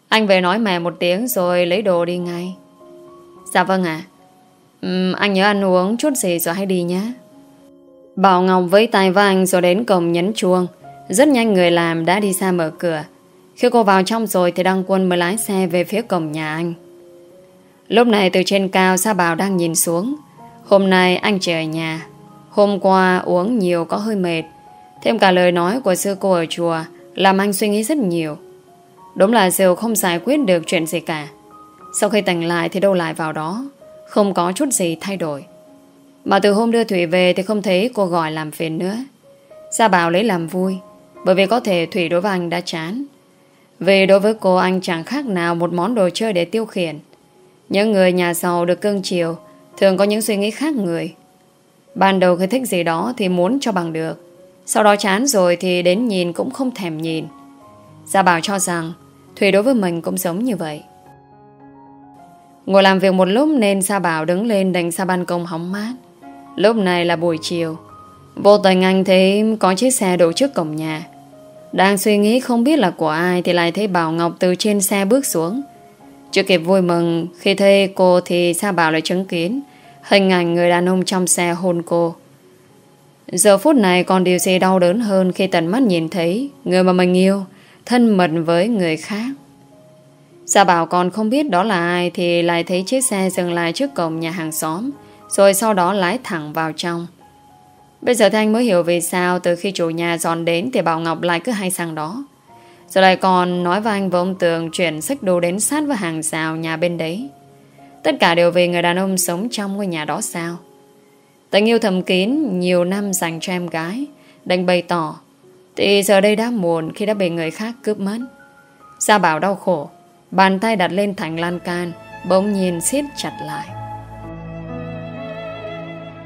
Anh về nói mẹ một tiếng rồi lấy đồ đi ngay. Dạ vâng ạ. À. Uhm, anh nhớ ăn uống chút gì rồi hãy đi nhé. Bảo Ngọc với tay vàng rồi đến cổng nhấn chuông. Rất nhanh người làm đã đi xa mở cửa. Khi cô vào trong rồi thì Đăng Quân mới lái xe về phía cổng nhà anh. Lúc này từ trên cao Sa Bảo đang nhìn xuống. Hôm nay anh chỉ ở nhà. Hôm qua uống nhiều có hơi mệt. Thêm cả lời nói của sư cô ở chùa làm anh suy nghĩ rất nhiều. Đúng là Diều không giải quyết được chuyện gì cả. Sau khi tỉnh lại thì đâu lại vào đó. Không có chút gì thay đổi. Mà từ hôm đưa Thủy về thì không thấy cô gọi làm phiền nữa. Sa Bảo lấy làm vui, bởi vì có thể Thủy đối với anh đã chán. Vì đối với cô anh chẳng khác nào một món đồ chơi để tiêu khiển. Những người nhà giàu được cưng chiều thường có những suy nghĩ khác người. Ban đầu khi thích gì đó thì muốn cho bằng được. Sau đó chán rồi thì đến nhìn cũng không thèm nhìn. Sa Bảo cho rằng Thủy đối với mình cũng giống như vậy. Ngồi làm việc một lúc nên Sa Bảo đứng lên đánh ra ban công hóng mát. Lúc này là buổi chiều Vô tình anh thấy có chiếc xe đổ trước cổng nhà Đang suy nghĩ không biết là của ai Thì lại thấy Bảo Ngọc từ trên xe bước xuống Chưa kịp vui mừng Khi thấy cô thì xa Bảo lại chứng kiến Hình ảnh người đàn ông trong xe hôn cô Giờ phút này còn điều gì đau đớn hơn Khi tận mắt nhìn thấy Người mà mình yêu Thân mật với người khác Sa Bảo còn không biết đó là ai Thì lại thấy chiếc xe dừng lại trước cổng nhà hàng xóm rồi sau đó lái thẳng vào trong Bây giờ Thanh mới hiểu vì sao Từ khi chủ nhà dọn đến Thì Bảo Ngọc lại cứ hay sang đó Rồi lại còn nói với anh và ông Tường Chuyển sách đồ đến sát với hàng rào nhà bên đấy Tất cả đều vì người đàn ông Sống trong ngôi nhà đó sao Tình yêu thầm kín Nhiều năm dành cho em gái Đành bày tỏ Thì giờ đây đã muộn khi đã bị người khác cướp mất Gia Bảo đau khổ Bàn tay đặt lên thành lan can Bỗng nhìn siết chặt lại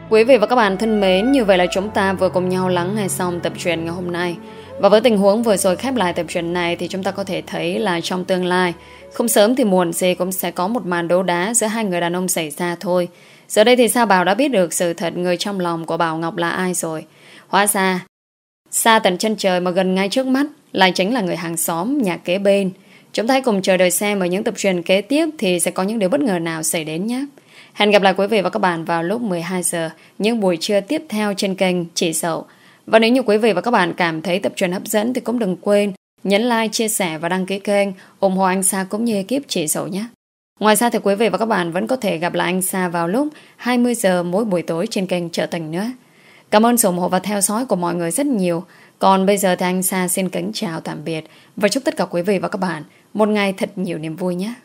Quý vị và các bạn thân mến, như vậy là chúng ta vừa cùng nhau lắng nghe xong tập truyền ngày hôm nay. Và với tình huống vừa rồi khép lại tập truyền này thì chúng ta có thể thấy là trong tương lai, không sớm thì muộn gì cũng sẽ có một màn đấu đá giữa hai người đàn ông xảy ra thôi. Giờ đây thì Sa Bảo đã biết được sự thật người trong lòng của Bảo Ngọc là ai rồi. Hóa ra, xa tận chân trời mà gần ngay trước mắt lại chính là người hàng xóm, nhà kế bên. Chúng ta hãy cùng chờ đợi xem ở những tập truyền kế tiếp thì sẽ có những điều bất ngờ nào xảy đến nhé. Hẹn gặp lại quý vị và các bạn vào lúc 12 giờ những buổi trưa tiếp theo trên kênh Chị Sậu. Và nếu như quý vị và các bạn cảm thấy tập truyền hấp dẫn thì cũng đừng quên nhấn like, chia sẻ và đăng ký kênh ủng hộ anh Sa cũng như ekip Chị Sậu nhé. Ngoài ra thì quý vị và các bạn vẫn có thể gặp lại anh Sa vào lúc 20 giờ mỗi buổi tối trên kênh Trợ Tình nữa. Cảm ơn sự ủng hộ và theo dõi của mọi người rất nhiều. Còn bây giờ thì anh Sa xin kính chào tạm biệt và chúc tất cả quý vị và các bạn một ngày thật nhiều niềm vui nhé.